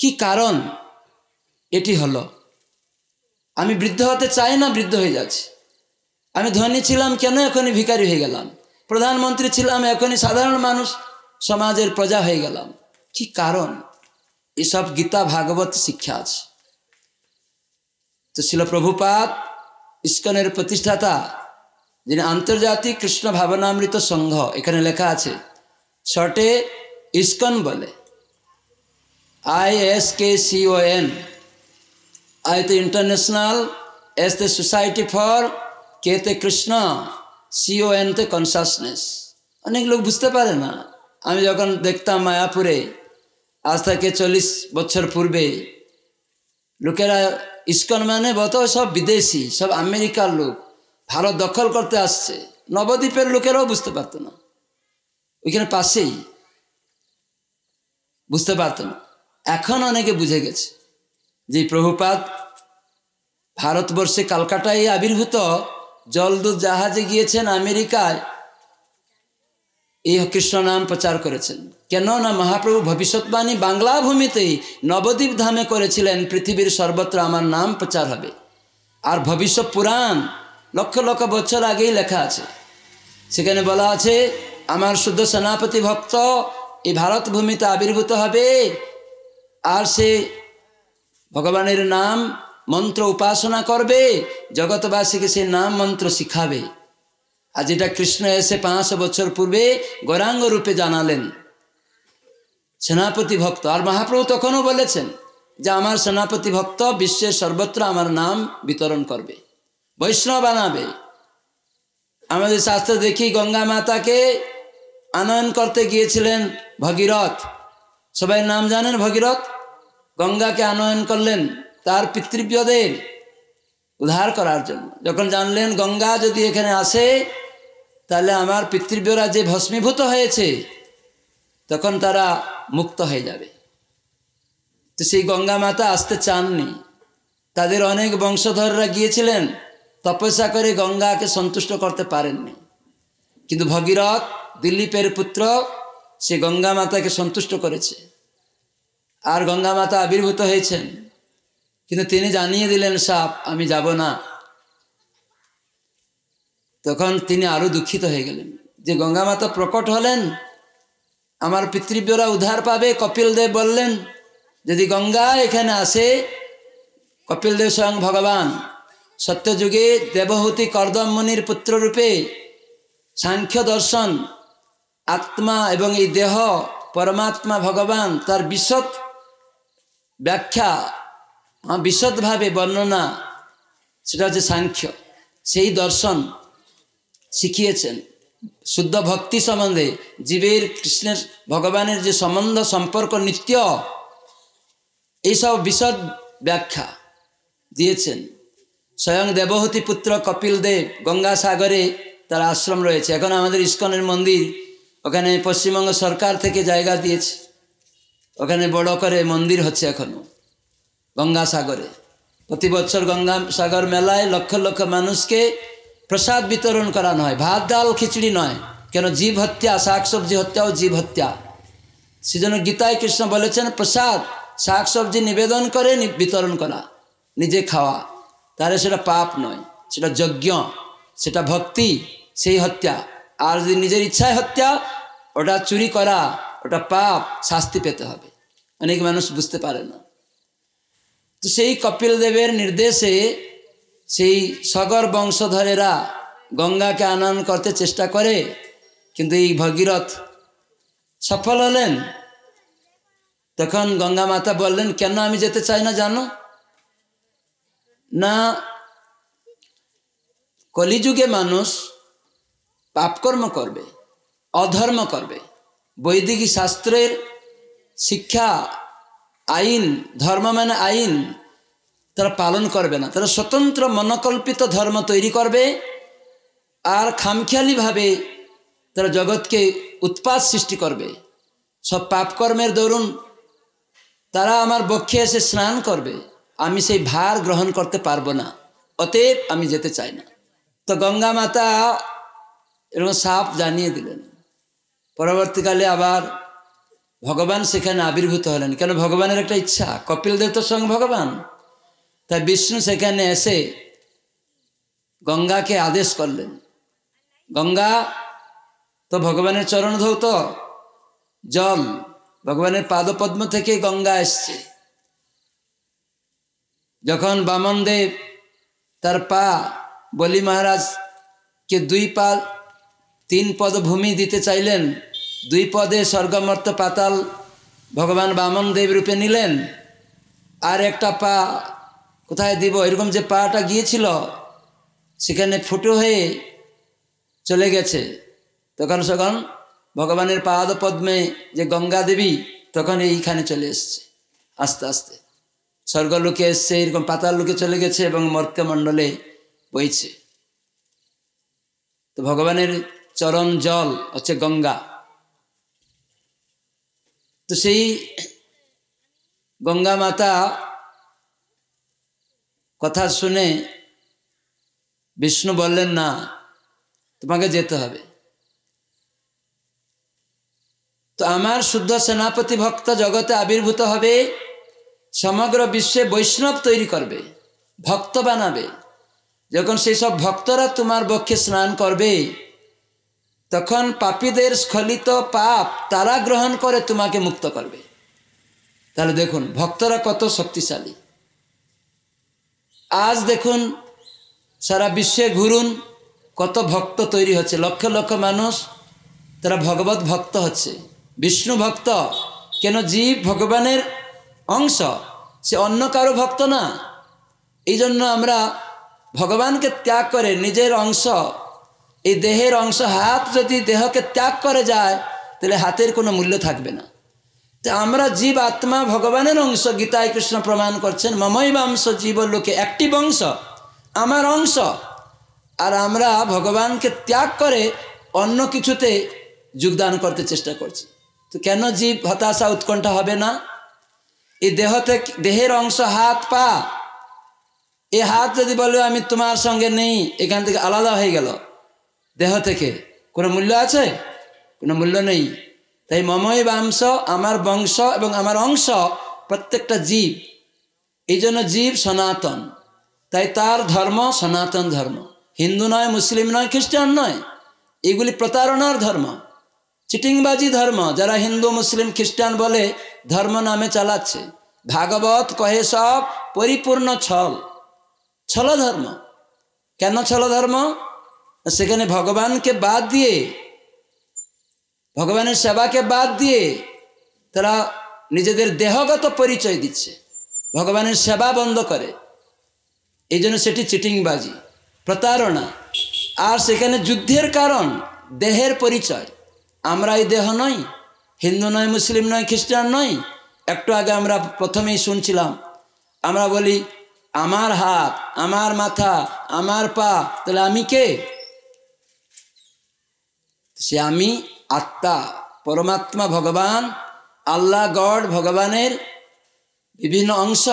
কি কারণ এটি হলো আমি বৃদ্ধ হতে চাই না বৃদ্ধ হয়ে যাচ্ছি আমি ধনী ছিলাম কেন এখনই ভিকারি হয়ে গেলাম প্রধানমন্ত্রী ছিলাম এখনই সাধারণ মানুষ সমাজের প্রজা হয়ে গেলাম কি কারণ এসব গীতা ভাগবত শিক্ষা আছে তো ছিল প্রভুপাত ইস্কনের প্রতিষ্ঠাতা যিনি আন্তর্জাতিক কৃষ্ণ ভাবনামৃত সংঘ এখানে লেখা আছে শর্টে ইস্কন বলে I S K C O N I তো ইন্টারন্যাশনাল এস তে সোসাইটি ফর কে তে কৃষ্ণ সিও এন তে কনসাসনেস অনেক লোক বুঝতে পারে না আমি যখন দেখতাম মায়াপুরে আজ থেকে চল্লিশ বছর পূর্বে লোকেরা ইস্কন মানে বত সব বিদেশি সব আমেরিকার লোক ভারত দখল করতে আসছে নবদ্বীপের লোকেরাও বুঝতে পারত না ওইখানে পাশেই বুঝতে পারত না এখন অনেকে বুঝে গেছে যে প্রভুপাত ভারতবর্ষে কালকাটায় আবির্ভূত জলদূত জাহাজে গিয়েছেন আমেরিকায় এই কৃষ্ণ নাম প্রচার করেছেন কেননা মহাপ্রভু ভবিষ্যৎবাণী বাংলা ভূমিতেই নবদ্বীপ ধামে করেছিলেন পৃথিবীর সর্বত্র আমার নাম প্রচার হবে আর ভবিষ্যৎ পুরাণ লক্ষ লক্ষ বছর আগেই লেখা আছে সেখানে বলা আছে আমার শুদ্ধ সেনাপতি ভক্ত এই ভারত ভূমিতে আবির্ভূত হবে আর সে ভগবানের নাম মন্ত্র উপাসনা করবে জগৎবাসীকে সে নাম মন্ত্র শিখাবে আর যেটা কৃষ্ণ এসে পাঁচশো বছর পূর্বে গৌরাঙ্গ রূপে জানালেন সেনাপতি ভক্ত আর মহাপ্রভু তখনও বলেছেন যে আমার সেনাপতি ভক্ত বিশ্বের সর্বত্র আমার নাম বিতরণ করবে বৈষ্ণব বানাবে আমাদের শাস্ত্র দেখি গঙ্গা মাতাকে আনয়ন করতে গিয়েছিলেন ভগীরথ সবাই নাম জানেন ভগীরথ গঙ্গাকে আনয়ন করলেন তার পিতৃপ্রিয়দের উদ্ধার করার জন্য যখন জানলেন গঙ্গা যদি এখানে আসে তাহলে আমার পিতৃব্যরা যে ভস্মীভূত হয়েছে তখন তারা মুক্ত হয়ে যাবে তো সেই গঙ্গা মাতা আসতে চাননি তাদের অনেক বংশধররা গিয়েছিলেন তপস্যা করে গঙ্গাকে সন্তুষ্ট করতে পারেননি কিন্তু ভগীরথ দিলীপের পুত্র সে গঙ্গা মাতাকে সন্তুষ্ট করেছে আর গঙ্গা মাতা আবির্ভূত হয়েছেন কিন্তু তিনি জানিয়ে দিলেন সাপ আমি যাব না তখন তিনি আরো দুঃখিত হয়ে গেলেন যে গঙ্গা মাতা প্রকট হলেন আমার পিতৃব্যরা উদ্ধার পাবে কপিল দেব বললেন যদি গঙ্গা এখানে আসে কপিল দেব স্বয়ং ভগবান সত্যযুগে দেবহতি কর্দম মুনির পুত্ররূপে সাংখ্য দর্শন আত্মা এবং এই দেহ পরমাত্মা ভগবান তার বিশদ ব্যাখ্যা বিশদভাবে বর্ণনা সেটা হচ্ছে সাংখ্য সেই দর্শন শিখিয়েছেন শুদ্ধ ভক্তি সম্বন্ধে জীবের কৃষ্ণের ভগবানের যে সম্বন্ধ সম্পর্ক নিত্য এইসব বিশদ ব্যাখ্যা দিয়েছেন স্বয়ং দেবহতী পুত্র কপিল দেব গঙ্গাসাগরে তার আশ্রম রয়েছে এখন আমাদের ইস্কনের মন্দির ওখানে পশ্চিমবঙ্গ সরকার থেকে জায়গা দিয়েছে ওখানে বড় করে মন্দির হচ্ছে এখনও গঙ্গাসাগরে প্রতি বছর গঙ্গাসাগর মেলায় লক্ষ লক্ষ মানুষকে প্রসাদ বিতরণ করা নয় ভাত ডাল খিচড়ি নয় কেন জীব হত্যা সবজি হত্যা ও জীব হত্যা সেজন্য গীতায় কৃষ্ণ বলেছেন প্রসাদ শাক সবজি নিবেদন করে বিতরণ করা নিজে খাওয়া তাহলে সেটা পাপ নয় সেটা যজ্ঞ সেটা ভক্তি সেই হত্যা আর যদি নিজের ইচ্ছায় হত্যা ওটা চুরি করা ওটা পাপ শাস্তি পেতে হবে অনেক মানুষ বুঝতে পারে না তো সেই কপিল দেবের নির্দেশে সেই সগর বংশধরেরা গঙ্গাকে আনয়ন করতে চেষ্টা করে কিন্তু এই ভগীরথ সফল হলেন তখন গঙ্গা মাতা বললেন কেন আমি যেতে চাই না জানো না কলিযুগে মানুষ পাপকর্ম করবে অধর্ম করবে বৈদিক শাস্ত্রের শিক্ষা আইন ধর্ম মানে আইন তারা পালন করবে না তারা স্বতন্ত্র মনকল্পিত ধর্ম তৈরি করবে আর খামখেয়ালিভাবে তারা জগৎকে উৎপাদ সৃষ্টি করবে সব পাপকর্মের দরুন তারা আমার বক্ষে এসে স্নান করবে আমি সেই ভার গ্রহণ করতে পারবো না অতএব আমি যেতে চাই না তো গঙ্গা মাতা এরকম সাপ জানিয়ে দিলেন পরবর্তীকালে আবার ভগবান সেখানে আবির্ভূত হলেন কেন ভগবানের একটা ইচ্ছা কপিল দেব তো সঙ্গে ভগবান তাই বিষ্ণু সেখানে এসে গঙ্গাকে আদেশ করলেন গঙ্গা তো ভগবানের চরণ ধৌত জল ভগবানের পাদপদ্ম থেকে গঙ্গা এসছে যখন বামনদেব তার পা বলি মহারাজকে দুই পা তিন পদ ভূমি দিতে চাইলেন দুই পদে স্বর্গমর্ত পাতাল ভগবান বামনদেব রূপে নিলেন আর একটা পা কোথায় দিব এরকম যে পাটা গিয়েছিল সেখানে ফুটো হয়ে চলে গেছে তখন সখন ভগবানের পাদ পদ্মে যে গঙ্গা দেবী তখন এইখানে চলে এসছে আস্তে আস্তে স্বর্গলোকে এসছে এরকম পাতাল লোকে চলে গেছে এবং মন্ডলে বইছে তো ভগবানের চরণ জল হচ্ছে গঙ্গা তো সেই গঙ্গা মাতা কথা শুনে বিষ্ণু বললেন না তোমাকে যেতে হবে তো আমার শুদ্ধ সেনাপতি ভক্ত জগতে আবির্ভূত হবে সমগ্র বিশ্বে বৈষ্ণব তৈরি করবে ভক্ত বানাবে যখন সেই সব ভক্তরা তোমার বক্ষে স্নান করবে তখন পাপীদের স্খলিত পাপ তারা গ্রহণ করে তোমাকে মুক্ত করবে তাহলে দেখুন ভক্তরা কত শক্তিশালী আজ দেখুন সারা বিশ্বে ঘুরুন কত ভক্ত তৈরি হচ্ছে লক্ষ লক্ষ মানুষ তারা ভগবত ভক্ত হচ্ছে বিষ্ণু ভক্ত কেন জীব ভগবানের অংশ সে অন্য কারো ভক্ত না এই জন্য আমরা ভগবানকে ত্যাগ করে নিজের অংশ এই দেহের অংশ হাত যদি দেহকে ত্যাগ করে যায় তাহলে হাতের কোনো মূল্য থাকবে না তো আমরা জীব আত্মা ভগবানের অংশ গীতায় কৃষ্ণ প্রমাণ করছেন মমই বাংশ জীব লোকে একটি বংশ আমার অংশ আর আমরা ভগবানকে ত্যাগ করে অন্য কিছুতে যোগদান করতে চেষ্টা করছি তো কেন জীব হতাশা উৎকণ্ঠা হবে না এই দেহ থেকে দেহের অংশ হাত পা এ হাত যদি বলে আমি তোমার সঙ্গে নেই এখান থেকে আলাদা হয়ে গেল দেহ থেকে কোনো মূল্য আছে কোনো মূল্য নেই তাই মমই বাংশ আমার বংশ এবং আমার অংশ প্রত্যেকটা জীব এই জন্য জীব সনাতন তাই তার ধর্ম সনাতন ধর্ম হিন্দু নয় মুসলিম নয় খ্রিস্টান নয় এগুলি প্রতারণার ধর্ম চিটিংবাজি ধর্ম যারা হিন্দু মুসলিম খ্রিস্টান বলে ধর্ম নামে চালাচ্ছে ভাগবত কহে সব পরিপূর্ণ ছল ছল ধর্ম কেন ছল ধর্ম সেখানে ভগবানকে বাদ দিয়ে ভগবানের সেবাকে বাদ দিয়ে তারা নিজেদের দেহগত পরিচয় দিচ্ছে ভগবানের সেবা বন্ধ করে এই জন্য সেটি চিটিংবাজি প্রতারণা আর সেখানে যুদ্ধের কারণ দেহের পরিচয় আমরা এই দেহ নই হিন্দু নয় মুসলিম নয় খ্রিস্টান নয় একটু আগে আমরা প্রথমেই শুনছিলাম আমরা বলি আমার হাত আমার মাথা আমার পা তাহলে আমি কে সে আমি আত্মা পরমাত্মা ভগবান আল্লাহ গড ভগবানের বিভিন্ন অংশ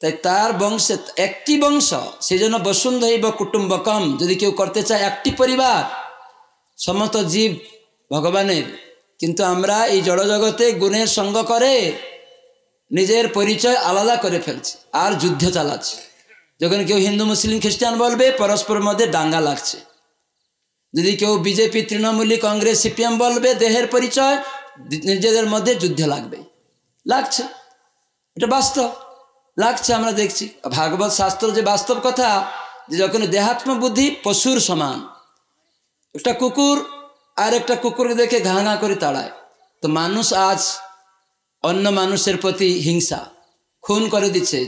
তাই তার বংশে একটি বংশ সেই জন্য বসুন্ধৈব কুটুম্বকম যদি কেউ করতে চায় একটি পরিবার সমস্ত জীব ভগবানের কিন্তু আমরা এই জড়জগতে গুণের সঙ্গ করে নিজের পরিচয় আলাদা করে ফেলছে আর যুদ্ধ চালাচ্ছে যখন কেউ হিন্দু মুসলিম খ্রিস্টান বলবে পরস্পরের মধ্যে দাঙ্গা লাগছে যদি কেউ বিজেপি তৃণমূলী কংগ্রেস সিপিএম বলবে দেহের পরিচয় নিজেদের মধ্যে যুদ্ধে লাগবে লাগছে এটা বাস্তব লাগছে আমরা দেখছি ভাগবত শাস্ত্র যে বাস্তব কথা যে যখন দেহাত্ম বুদ্ধি পশুর সমান একটা কুকুর আর একটা কুকুরকে দেখে ঘা ঘা করে তাড়ায় তো মানুষ আজ অন্য মানুষের প্রতি হিংসা খুন করে দিচ্ছে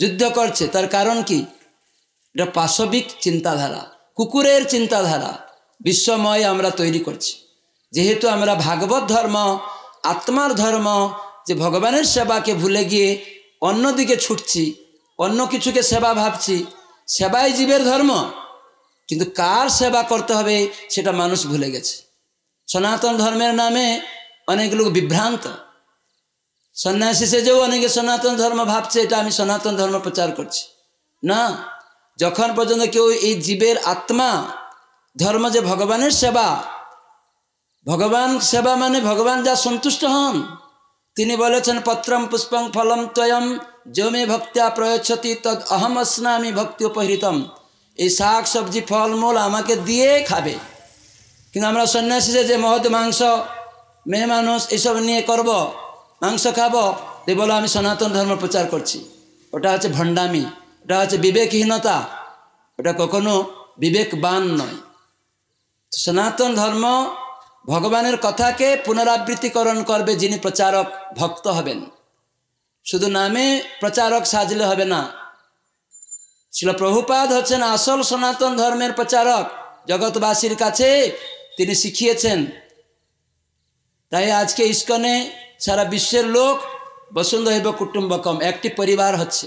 যুদ্ধ করছে তার কারণ কি এটা পাশবিক চিন্তাধারা কুকুরের চিন্তাধারা বিশ্বময় আমরা তৈরি করছি যেহেতু আমরা ভাগবত ধর্ম আত্মার ধর্ম যে ভগবানের সেবাকে ভুলে গিয়ে অন্যদিকে ছুটছি অন্য কিছুকে সেবা ভাবছি সেবাই জীবের ধর্ম কিন্তু কার সেবা করতে হবে সেটা মানুষ ভুলে গেছে সনাতন ধর্মের নামে অনেক লোক বিভ্রান্ত সন্ন্যাসী সেজেও অনেকে সনাতন ধর্ম ভাবছে এটা আমি সনাতন ধর্ম প্রচার করছি না যখন পর্যন্ত কেউ এই জীবের আত্মা ধর্ম যে ভগবানের সেবা ভগবান সেবা মানে ভগবান যা সন্তুষ্ট হন তিনি বলেছেন পত্রম পুষ্পং ফলম তয়ম জমে ভক্তা প্রয়চ্ছতি তদ অহম অস্নামি ভক্তি উপহৃতম এই শাক সবজি ফলমূল আমাকে দিয়ে খাবে কিন্তু আমরা সন্ন্যাসীদের যে মহৎ মাংস মেয়ে মানুষ এসব নিয়ে করব মাংস খাব তে বলো আমি সনাতন ধর্ম প্রচার করছি ওটা হচ্ছে ভণ্ডামি ওটা হচ্ছে বিবেকহীনতা ওটা কখনো বিবেকবান নয় সনাতন ধর্ম ভগবানের কথাকে পুনরাবৃত্তিকরণ করবে যিনি প্রচারক ভক্ত হবেন শুধু নামে প্রচারক সাজলে হবে না শিল প্রভুপাদ হচ্ছেন আসল সনাতন ধর্মের প্রচারক জগৎবাসীর কাছে তিনি শিখিয়েছেন তাই আজকে ইস্কনে সারা বিশ্বের লোক বসুন্ধৈব কুটুম্বকম একটি পরিবার হচ্ছে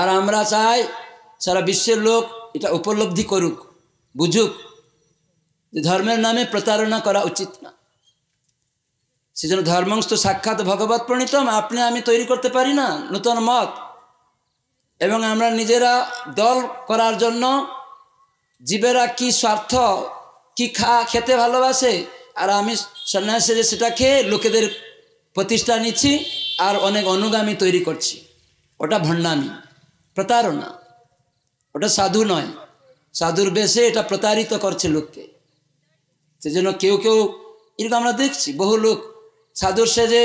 আর আমরা চাই সারা বিশ্বের লোক এটা উপলব্ধি করুক বুঝুক যে ধর্মের নামে প্রতারণা করা উচিত না সেজন্য ধর্মংস্ত সাক্ষাৎ ভগবত প্রণীতম আপনি আমি তৈরি করতে পারি না নূতন মত এবং আমরা নিজেরা দল করার জন্য জীবেরা কি স্বার্থ কি খা খেতে ভালোবাসে আর আমি সন্ন্যাসী যে সেটা খেয়ে লোকেদের প্রতিষ্ঠা নিচ্ছি আর অনেক অনুগামী তৈরি করছি ওটা ভণ্ডামি প্রতারণা ওটা সাধু নয় সাধুর বেশে এটা প্রতারিত করছে লোককে সেজন্য কেউ কেউ এরকম আমরা দেখছি বহু লোক সাধুর সেজে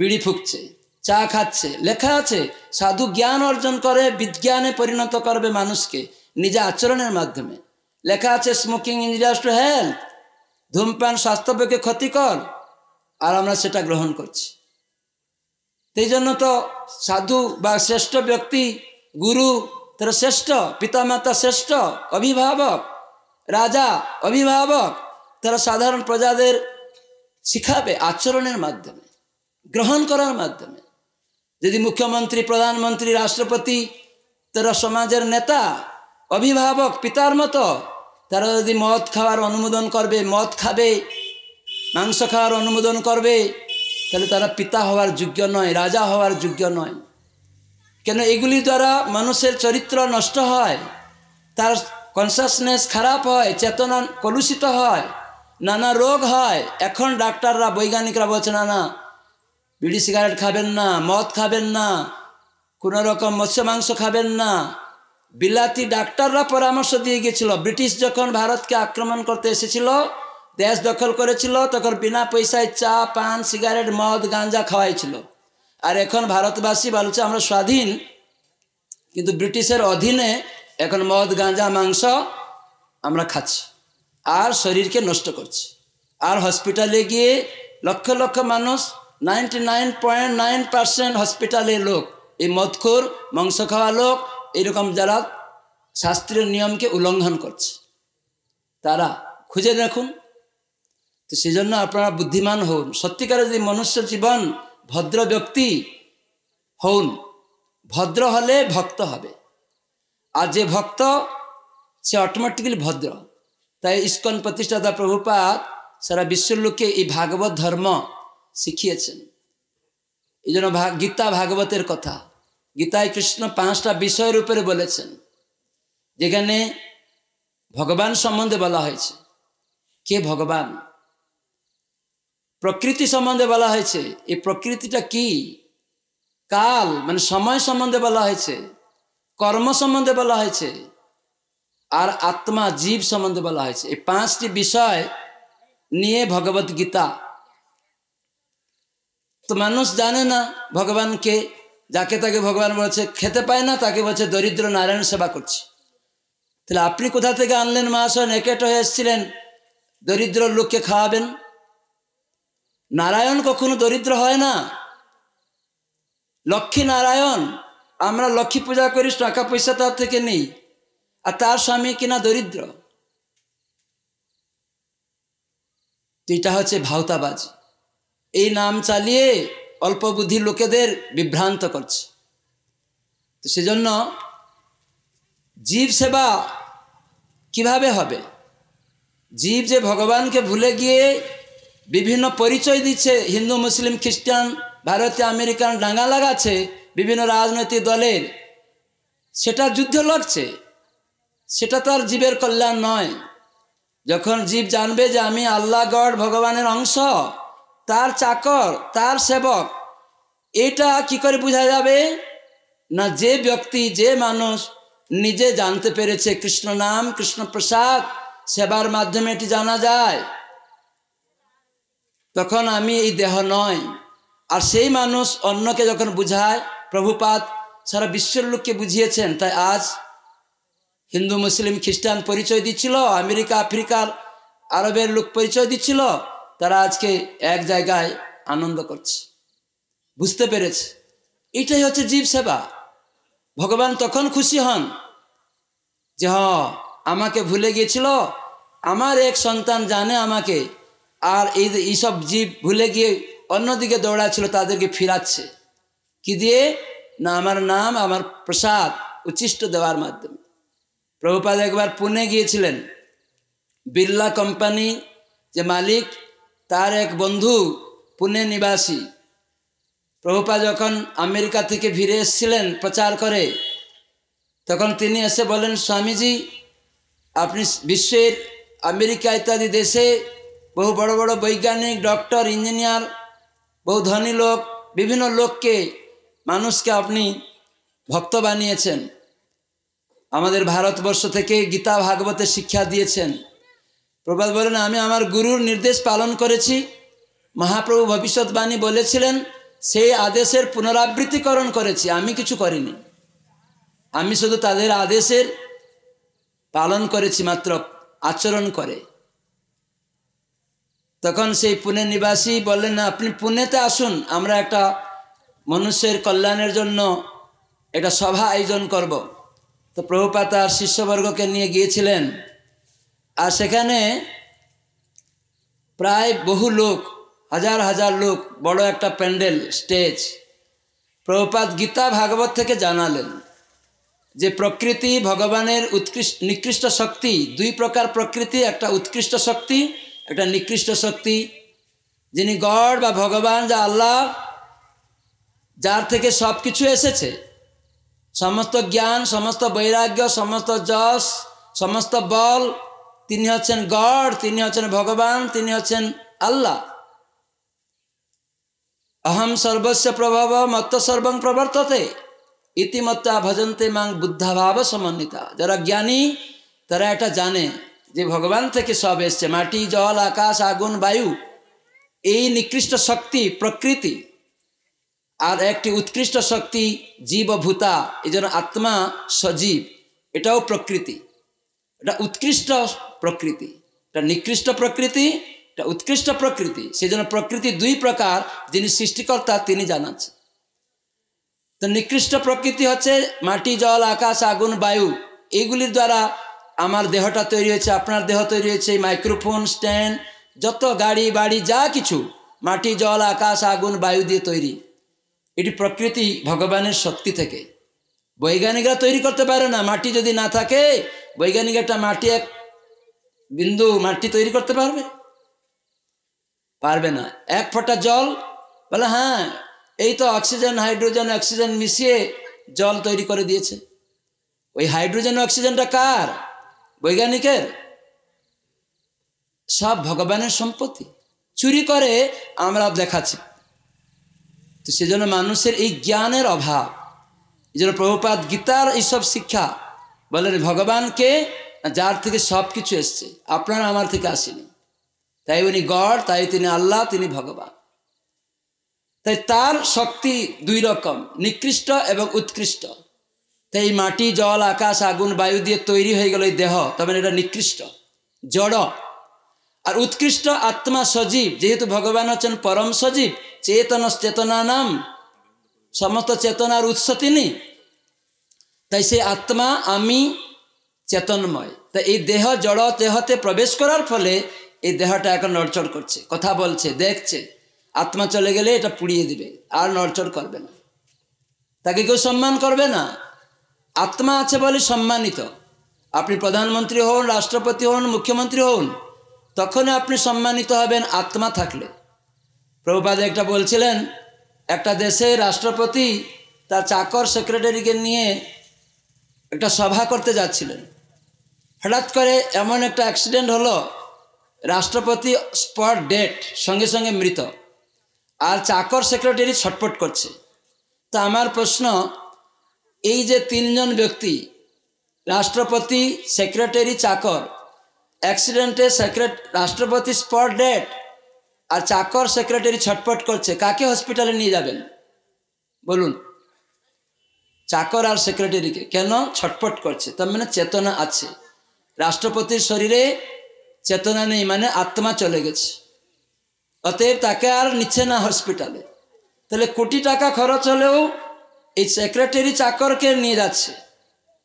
বিড়ি ফুকছে চা খাচ্ছে লেখা আছে সাধু জ্ঞান অর্জন করে বিজ্ঞানে পরিণত করবে মানুষকে নিজে আচরণের মাধ্যমে লেখা আছে স্মোকিং ইঞ্জিনিয়ার্স টু হেলথ ধূমপান স্বাস্থ্যপক্ষে ক্ষতিকর আর আমরা সেটা গ্রহণ করছি সেই জন্য তো সাধু বা শ্রেষ্ঠ ব্যক্তি গুরু তার শ্রেষ্ঠ পিতামাতা শ্রেষ্ঠ অভিভাবক রাজা অভিভাবক তারা সাধারণ প্রজাদের শিখাবে আচরণের মাধ্যমে গ্রহণ করার মাধ্যমে যদি মুখ্যমন্ত্রী প্রধানমন্ত্রী রাষ্ট্রপতি তারা সমাজের নেতা অভিভাবক পিতার মতো তারা যদি মদ খাওয়ার অনুমোদন করবে মদ খাবে মাংস খাওয়ার অনুমোদন করবে তাহলে তারা পিতা হওয়ার যোগ্য নয় রাজা হওয়ার যোগ্য নয় কেন এগুলি দ্বারা মানুষের চরিত্র নষ্ট হয় তার কনসাসনেস খারাপ হয় চেতনা কলুষিত হয় নানা রোগ হয় এখন ডাক্তাররা বৈজ্ঞানিকরা বলছে না না বিড়ি সিগারেট খাবেন না মদ খাবেন না কোনো রকম মৎস্য মাংস খাবেন না বিলাতি ডাক্তাররা পরামর্শ দিয়ে গেছিল ব্রিটিশ যখন ভারতকে আক্রমণ করতে এসেছিল দেশ দখল করেছিল তখন বিনা পয়সায় চা পান সিগারেট মদ গাঞ্জা খাওয়াইছিল আর এখন ভারতবাসী বলছে আমরা স্বাধীন কিন্তু ব্রিটিশের অধীনে এখন মদ গাঁজা মাংস আমরা খাচ্ছি আর শরীরকে নষ্ট করছি আর হসপিটালে গিয়ে লক্ষ লক্ষ মানুষ ninety nine point nine percent হসপিটালে লোক এই মদখোর মাংস খাওয়া লোক এরকম যারা শাস্ত্রীয় নিয়মকে উল্লঙ্ঘন করছে তারা খুঁজে রাখুন তো সেই জন্য আপনারা বুদ্ধিমান হন সত্যিকার যদি মনুষ্য জীবন ভদ্র ব্যক্তি হন ভদ্র হলে ভক্ত হবে আর যে ভক্ত সে অটোমেটিক্যালি ভদ্র তাই ইস্কন প্রতিষ্ঠাতা প্রভুপাত সারা বিশ্বের লোককে এই ভাগবত ধর্ম শিখিয়েছেন এই জন্য গীতা ভাগবতের কথা গীতায় কৃষ্ণ পাঁচটা বিষয়ের উপরে বলেছেন যেখানে ভগবান সম্বন্ধে বলা হয়েছে কে ভগবান প্রকৃতি সম্বন্ধে বলা হয়েছে এই প্রকৃতিটা কি কাল মানে সময় সম্বন্ধে বলা হয়েছে কর্ম সম্বন্ধে বলা হয়েছে আর আত্মা জীব সম্বন্ধে বলা হয়েছে এই পাঁচটি বিষয় নিয়ে ভগবত গীতা তো মানুষ জানে না ভগবানকে যাকে তাকে ভগবান বলেছে খেতে পায় না তাকে বলছে দরিদ্র নারায়ণ সেবা করছে তাহলে আপনি কোথা থেকে আনলেন মহাশয় নেকেট হয়ে এসেছিলেন দরিদ্র লোককে খাওয়াবেন নারায়ণ কখনো দরিদ্র হয় না লক্ষ্মী নারায়ণ আমরা লক্ষ্মী পূজা করি টাকা পয়সা তার থেকে নেই আর তার স্বামী কিনা দরিদ্র এটা হচ্ছে ভাওতাবাজ এই নাম চালিয়ে অল্প বুদ্ধি লোকেদের বিভ্রান্ত করছে তো সেজন্য জীব সেবা কিভাবে হবে জীব যে ভগবানকে ভুলে গিয়ে বিভিন্ন পরিচয় দিচ্ছে হিন্দু মুসলিম খ্রিস্টান ভারতীয় আমেরিকান ডাঙ্গা লাগাচ্ছে বিভিন্ন রাজনৈতিক দলের সেটা যুদ্ধ লড়ছে সেটা তো আর জীবের কল্যাণ নয় যখন জীব জানবে যে আমি আল্লাহ গড ভগবানের অংশ তার চাকর তার সেবক এটা কি করে বোঝা যাবে না যে ব্যক্তি যে মানুষ নিজে জানতে পেরেছে কৃষ্ণ নাম কৃষ্ণ প্রসাদ সেবার মাধ্যমে এটি জানা যায় তখন আমি এই দেহ নয় আর সেই মানুষ অন্যকে যখন বুঝায় প্রভুপাত সারা বিশ্বের লোককে বুঝিয়েছেন তাই আজ হিন্দু মুসলিম খ্রিস্টান পরিচয় দিচ্ছিল আমেরিকা আফ্রিকার আরবের লোক পরিচয় দিচ্ছিল তারা আজকে এক জায়গায় আনন্দ করছে বুঝতে পেরেছে এটাই হচ্ছে জীব সেবা ভগবান তখন খুশি হন যে হ আমাকে ভুলে গিয়েছিল আমার এক সন্তান জানে আমাকে আর এই এইসব জীব ভুলে গিয়ে অন্যদিকে দৌড়াচ্ছিল তাদেরকে ফিরাচ্ছে কি দিয়ে না আমার নাম আমার প্রসাদ উচ্ছিষ্ট দেওয়ার মাধ্যমে প্রভুপাদ একবার পুনে গিয়েছিলেন বিড়লা কোম্পানি যে মালিক তার এক বন্ধু পুনে নিবাসী প্রভুপা যখন আমেরিকা থেকে ফিরে এসেছিলেন প্রচার করে তখন তিনি এসে বলেন স্বামীজি আপনি বিশ্বের আমেরিকা ইত্যাদি দেশে বহু বড় বড় বৈজ্ঞানিক ডক্টর ইঞ্জিনিয়ার বহু ধনী লোক বিভিন্ন লোককে মানুষকে আপনি ভক্ত বানিয়েছেন আমাদের ভারতবর্ষ থেকে গীতা ভাগবতের শিক্ষা দিয়েছেন প্রভাত বলেন আমি আমার গুরুর নির্দেশ পালন করেছি মহাপ্রভু ভবিষ্যৎবাণী বলেছিলেন সেই আদেশের পুনরাবৃত্তিকরণ করেছি আমি কিছু করিনি আমি শুধু তাদের আদেশের পালন করেছি মাত্র আচরণ করে তখন সেই পুনে নিবাসী বললেন আপনি পুনেতে আসুন আমরা একটা মনুষ্যের কল্যাণের জন্য একটা সভা আয়োজন করব তো প্রভুপাতার শিষ্যবর্গকে নিয়ে গিয়েছিলেন আর সেখানে প্রায় বহু লোক হাজার হাজার লোক বড় একটা প্যান্ডেল স্টেজ প্রভুপাত গীতা ভাগবত থেকে জানালেন যে প্রকৃতি ভগবানের উৎকৃষ্ট নিকৃষ্ট শক্তি দুই প্রকার প্রকৃতি একটা উৎকৃষ্ট শক্তি একটা নিকৃষ্ট শক্তি যিনি গড বা ভগবান যা আল্লাহ যার থেকে সব কিছু এসেছে সমস্ত জ্ঞান সমস্ত বৈরাগ্য সমস্ত যশ সমস্ত বল তিনি হচ্ছেন গড তিনি হচ্ছেন ভগবান তিনি হচ্ছেন আল্লাহ অহম সর্বস্ব প্রভাব মত সর্বং প্রবর্ততে ইতিমত্তা ভজন্তে মাং বুদ্ধাভাব সমন্বিতা যারা জ্ঞানী তারা এটা জানে যে ভগবান থেকে সব এসছে মাটি জল আকাশ আগুন বায়ু এই নিকৃষ্ট শক্তি প্রকৃতি আর একটি উৎকৃষ্ট শক্তি জীবভূতা এই আত্মা সজীব এটাও প্রকৃতি এটা উৎকৃষ্ট প্রকৃতি এটা নিকৃষ্ট প্রকৃতি এটা উৎকৃষ্ট প্রকৃতি সেই জন্য প্রকৃতি দুই প্রকার যিনি সৃষ্টিকর্তা তিনি জানাচ্ছে তো নিকৃষ্ট প্রকৃতি হচ্ছে মাটি জল আকাশ আগুন বায়ু এইগুলির দ্বারা আমার দেহটা তৈরি হয়েছে আপনার দেহ তৈরি হয়েছে মাইক্রোফোন স্ট্যান্ড যত গাড়ি বাড়ি যা কিছু মাটি জল আকাশ আগুন বায়ু দিয়ে তৈরি এটি প্রকৃতি ভগবানের শক্তি থেকে বৈজ্ঞানিকরা তৈরি করতে পারে না মাটি যদি না থাকে বৈজ্ঞানিক একটা মাটি এক বিন্দু মাটি তৈরি করতে পারবে পারবে না এক ফোঁটা জল বলে হ্যাঁ এই তো অক্সিজেন হাইড্রোজেন অক্সিজেন মিশিয়ে জল তৈরি করে দিয়েছে ওই হাইড্রোজেন অক্সিজেনটা কার বৈজ্ঞানিকের সব ভগবানের সম্পত্তি চুরি করে আমরা দেখাচ্ছি তো সেজন্য মানুষের এই জ্ঞানের অভাব এই জন্য প্রভুপাত গীতার এইসব শিক্ষা বলেন ভগবানকে যার থেকে সব কিছু এসছে আপনার আমার থেকে আসেনি তাই উনি গড় তাই তিনি আল্লাহ তিনি ভগবান তাই তার শক্তি দুই রকম নিকৃষ্ট এবং উৎকৃষ্ট তাই মাটি জল আকাশ আগুন বায়ু দিয়ে তৈরি হয়ে গেল এই দেহ তবে মানে এটা নিকৃষ্ট জড় আর উৎকৃষ্ট আত্মা সজীব যেহেতু ভগবান হচ্ছেন পরম সজীব চেতন চেতনা নাম সমস্ত চেতনার উৎস তিনি তাই সেই আত্মা আমি চেতনময় তা এই দেহ জড় দেহতে প্রবেশ করার ফলে এই দেহটা এখন নড়চড় করছে কথা বলছে দেখছে আত্মা চলে গেলে এটা পুড়িয়ে দিবে আর নড়চড় করবে না তাকে কেউ সম্মান করবে না আত্মা আছে বলে সম্মানিত আপনি প্রধানমন্ত্রী হন রাষ্ট্রপতি হন মুখ্যমন্ত্রী হন তখন আপনি সম্মানিত হবেন আত্মা থাকলে প্রভুপাদ একটা বলছিলেন একটা দেশে রাষ্ট্রপতি তার চাকর সেক্রেটারিকে নিয়ে একটা সভা করতে যাচ্ছিলেন হঠাৎ করে এমন একটা অ্যাক্সিডেন্ট হলো রাষ্ট্রপতি স্পট ডেট সঙ্গে সঙ্গে মৃত আর চাকর সেক্রেটারি ছটপট করছে তা আমার প্রশ্ন এই যে তিনজন ব্যক্তি রাষ্ট্রপতি সেক্রেটারি চাকর অ্যাক্সিডেন্টে সেক্রেট রাষ্ট্রপতি স্পট ডেট আর চাকর সেক্রেটারি ছটপট করছে কাকে হসপিটালে নিয়ে যাবেন বলুন চাকর আর সেক্রেটারিকে কেন ছটপট করছে তার মানে চেতনা আছে রাষ্ট্রপতির শরীরে চেতনা নেই মানে আত্মা চলে গেছে অতএব তাকে আর নিচ্ছে না হসপিটালে তাহলে কোটি টাকা খরচ হলেও এই সেক্রেটারি চাকরকে নিয়ে যাচ্ছে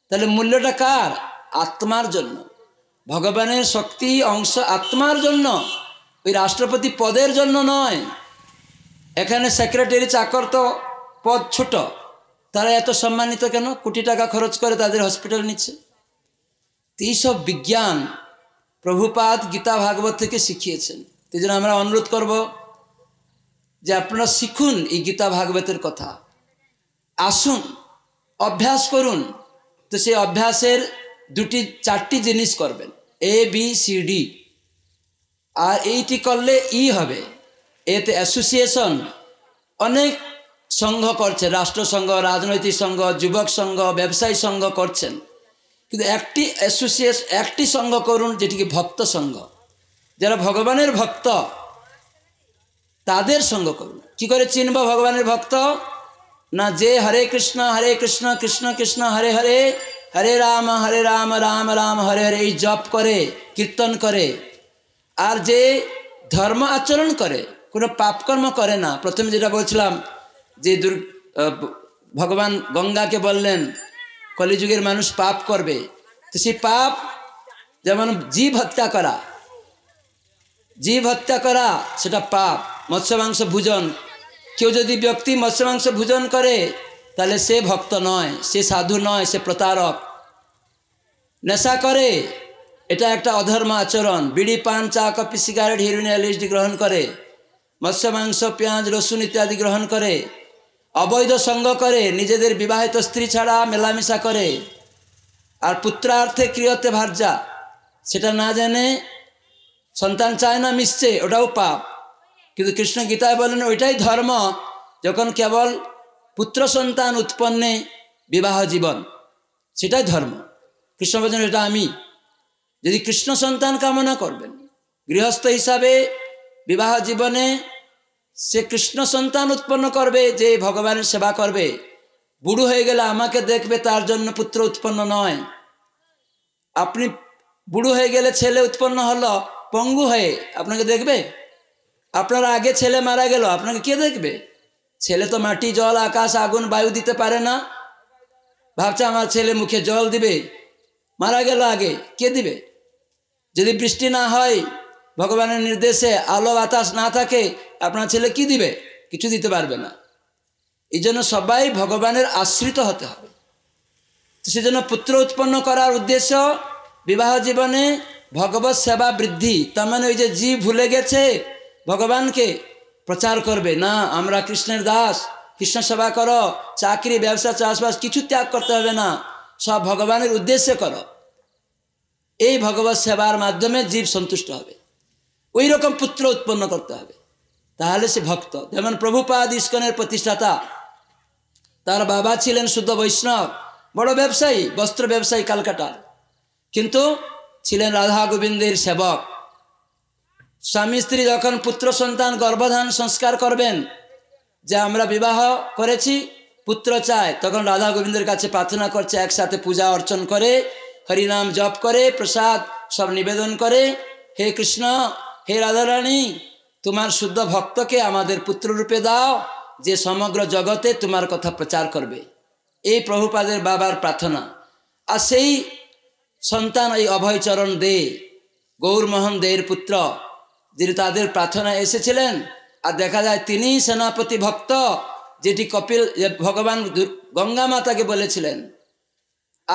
তাহলে মূল্যটা কার আত্মার জন্য ভগবানের শক্তি অংশ আত্মার জন্য ওই রাষ্ট্রপতি পদের জন্য নয় এখানে সেক্রেটারি চাকর তো পদ ছোট তারা এত সম্মানিত কেন কোটি টাকা খরচ করে তাদের হসপিটাল নিচ্ছে এইসব বিজ্ঞান প্রভুপাত গীতা ভাগবত থেকে শিখিয়েছেন এই জন্য আমরা অনুরোধ করব যে আপনারা শিখুন এই গীতা ভাগবতের কথা আসুন অভ্যাস করুন তো সেই অভ্যাসের দুটি চারটি জিনিস করবেন এ বি সি ডি আর এইটি করলে ই e হবে এতে অ্যাসোসিয়েশন অনেক সংঘ করছে রাষ্ট্রসংঘ রাজনৈতিক সংঘ যুবক সংঘ ব্যবসায়ী সংঘ করছেন কিন্তু একটি অ্যাসোসিয়েশন একটি সঙ্গ করুন যেটিকে ভক্ত সঙ্গ যারা ভগবানের ভক্ত তাদের সঙ্গ করুন কি করে চিনব ভগবানের ভক্ত না যে হরে কৃষ্ণ হরে কৃষ্ণ কৃষ্ণ কৃষ্ণ হরে হরে হরে রাম হরে রাম রাম রাম হরে হরে এই জপ করে কীর্তন করে আর যে ধর্ম আচরণ করে কোনো পাপকর্ম করে না প্রথমে যেটা বলছিলাম যে ভগবান গঙ্গাকে বললেন কলিযুগের মানুষ পাপ করবে তো সেই পাপ যেমন জীব হত্যা করা জীব হত্যা করা সেটা পাপ মৎস্য মাংস ভোজন কেউ যদি ব্যক্তি মৎস্য মাংস ভোজন করে তাহলে সে ভক্ত নয় সে সাধু নয় সে প্রতারক নেশা করে এটা একটা অধর্ম আচরণ বিড়ি পান চা কপি সিগারেট হিরোইন এলএসডি গ্রহণ করে মৎস্য মাংস পেঁয়াজ রসুন ইত্যাদি গ্রহণ করে অবৈধ সঙ্গ করে নিজেদের বিবাহিত স্ত্রী ছাড়া মেলামেশা করে আর পুত্রার্থে ক্রিয়তে ভার্যা সেটা না জানে সন্তান চায় না মিশছে ওটাও পাপ কিন্তু কৃষ্ণ গীতায় বলেন ওইটাই ধর্ম যখন কেবল পুত্র সন্তান উৎপন্নে বিবাহ জীবন সেটাই ধর্ম কৃষ্ণ বলছেন এটা আমি যদি কৃষ্ণ সন্তান কামনা করবেন গৃহস্থ হিসাবে বিবাহ জীবনে সে কৃষ্ণ সন্তান উৎপন্ন করবে যে ভগবানের সেবা করবে বুড়ো হয়ে গেলে আমাকে দেখবে তার জন্য পুত্র উৎপন্ন নয় আপনি বুড়ো হয়ে গেলে ছেলে উৎপন্ন হলো পঙ্গু হয়ে আপনাকে দেখবে আপনার আগে ছেলে মারা গেল আপনাকে কে দেখবে ছেলে তো মাটি জল আকাশ আগুন বায়ু দিতে পারে না ভাবছে আমার ছেলে মুখে জল দিবে মারা গেল আগে কে দিবে যদি বৃষ্টি না হয় ভগবানের নির্দেশে আলো বাতাস না থাকে আপনার ছেলে কি দিবে কিছু দিতে পারবে না এই জন্য সবাই ভগবানের আশ্রিত হতে হবে সেজন্য পুত্র উৎপন্ন করার উদ্দেশ্য বিবাহ জীবনে ভগবত সেবা বৃদ্ধি তার মানে ওই যে জীব ভুলে গেছে ভগবানকে প্রচার করবে না আমরা কৃষ্ণের দাস কৃষ্ণ সেবা করো চাকরি ব্যবসা চাষবাস কিছু ত্যাগ করতে হবে না সব ভগবানের উদ্দেশ্যে করো এই ভগবত সেবার মাধ্যমে জীব সন্তুষ্ট হবে ওই রকম পুত্র উৎপন্ন করতে হবে তাহলে সে ভক্ত যেমন প্রভুপাদ ইস্কনের প্রতিষ্ঠাতা তার বাবা ছিলেন শুদ্ধ বৈষ্ণব বড় ব্যবসায়ী বস্ত্র ব্যবসায়ী কালকাটার কিন্তু ছিলেন রাধা গোবিন্দের সেবক স্বামী স্ত্রী যখন পুত্র সন্তান গর্ভধান সংস্কার করবেন যে আমরা বিবাহ করেছি পুত্র চায় তখন রাধা গোবিন্দের কাছে প্রার্থনা করছে একসাথে পূজা অর্চন করে হরিনাম জপ করে প্রসাদ সব নিবেদন করে হে কৃষ্ণ হে রাধারানী তোমার শুদ্ধ ভক্তকে আমাদের পুত্ররূপে দাও যে সমগ্র জগতে তোমার কথা প্রচার করবে এই প্রভুপাদের বাবার প্রার্থনা আর সেই সন্তান এই অভয়চরণ দে গৌরমোহন দেয়ের পুত্র যিনি তাদের প্রার্থনা এসেছিলেন আর দেখা যায় তিনি সেনাপতি ভক্ত যেটি কপিল ভগবান গঙ্গা মাতাকে বলেছিলেন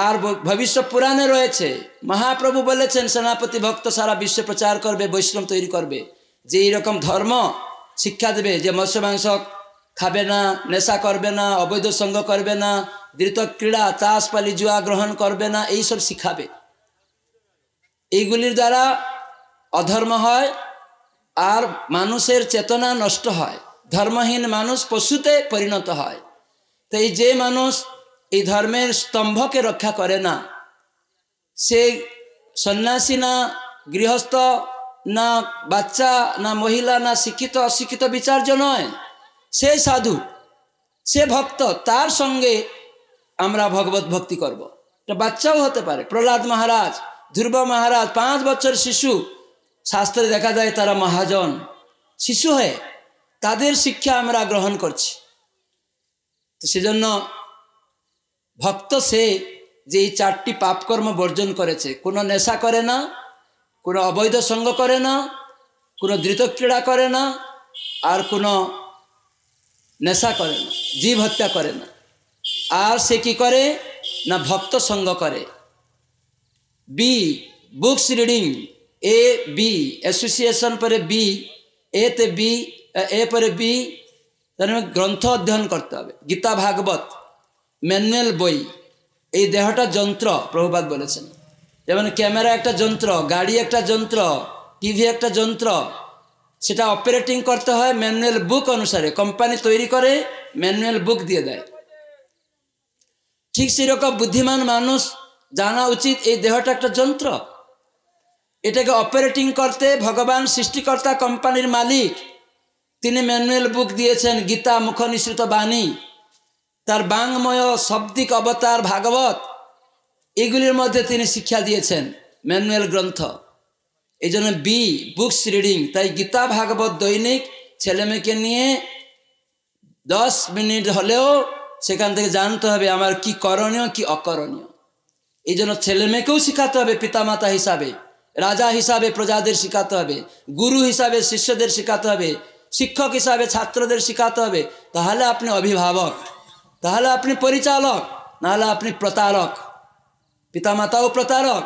আর ভবিষ্য পুরাণে রয়েছে মহাপ্রভু বলেছেন সেনাপতি ভক্ত সারা বিশ্ব প্রচার করবে বৈষ্ণব তৈরি করবে যে এইরকম ধর্ম শিক্ষা দেবে যে মৎস্য মাংস খাবে না নেশা করবে না অবৈধ সঙ্গ করবে না দ্রুত ক্রীড়া চাষ পালি জুয়া গ্রহণ করবে না এইসব শিখাবে এইগুলির দ্বারা অধর্ম হয় আর মানুষের চেতনা নষ্ট হয় ধর্মহীন মানুষ পশুতে পরিণত হয় তো এই যে মানুষ এই ধর্মের স্তম্ভকে রক্ষা করে না সে সন্ন্যাসী না গৃহস্থ না বাচ্চা না মহিলা না শিক্ষিত অশিক্ষিত বিচার্য নয় সে সাধু সে ভক্ত তার সঙ্গে আমরা ভগবত ভক্তি করব। এটা বাচ্চাও হতে পারে প্রহ্লাদ মহারাজ ধ্রুব মহারাজ পাঁচ বছর শিশু শাস্ত্রে দেখা যায় তারা মহাজন শিশু হয়ে তাদের শিক্ষা আমরা গ্রহণ করছি তো সেজন্য ভক্ত সে যে এই চারটি পাপকর্ম বর্জন করেছে কোনো নেশা করে না কোনো অবৈধ সঙ্গ করে না কোনো ক্রীড়া করে না আর কোনো নেশা করে না জীব হত্যা করে না আর সে কি করে না ভক্ত সঙ্গ করে B books reading A B association পরে বি এতে বি এ পরে বি তার মানে গ্রন্থ অধ্যয়ন করতে হবে গীতা ভাগবত ম্যানুয়াল বই এই দেহটা যন্ত্র প্রভুপাত বলেছেন যেমন ক্যামেরা একটা যন্ত্র গাড়ি একটা যন্ত্র টিভি একটা যন্ত্র সেটা অপারেটিং করতে হয় ম্যানুয়াল বুক অনুসারে কোম্পানি তৈরি করে ম্যানুয়াল বুক দিয়ে দেয় ঠিক সেরকম বুদ্ধিমান মানুষ জানা উচিত এই দেহটা একটা যন্ত্র এটাকে অপারেটিং করতে ভগবান সৃষ্টিকর্তা কোম্পানির মালিক তিনি ম্যানুয়াল বুক দিয়েছেন গীতা মুখ বাণী তার বাংময় শব্দিক অবতার ভাগবত এগুলির মধ্যে তিনি শিক্ষা দিয়েছেন ম্যানুয়াল গ্রন্থ এই জন্য বি বুকস রিডিং তাই গীতা ভাগবত দৈনিক ছেলেমেয়েকে নিয়ে দশ মিনিট হলেও সেখান থেকে জানতে হবে আমার কি করণীয় কি অকরণীয় এই জন্য ছেলেমেয়েকেও শেখাতে হবে পিতামাতা হিসাবে রাজা হিসাবে প্রজাদের শেখাতে হবে গুরু হিসাবে শিষ্যদের শেখাতে হবে শিক্ষক হিসাবে ছাত্রদের শেখাতে হবে তাহলে আপনি অভিভাবক তাহলে আপনি পরিচালক নাহলে আপনি প্রতারক পিতামাতাও প্রতারক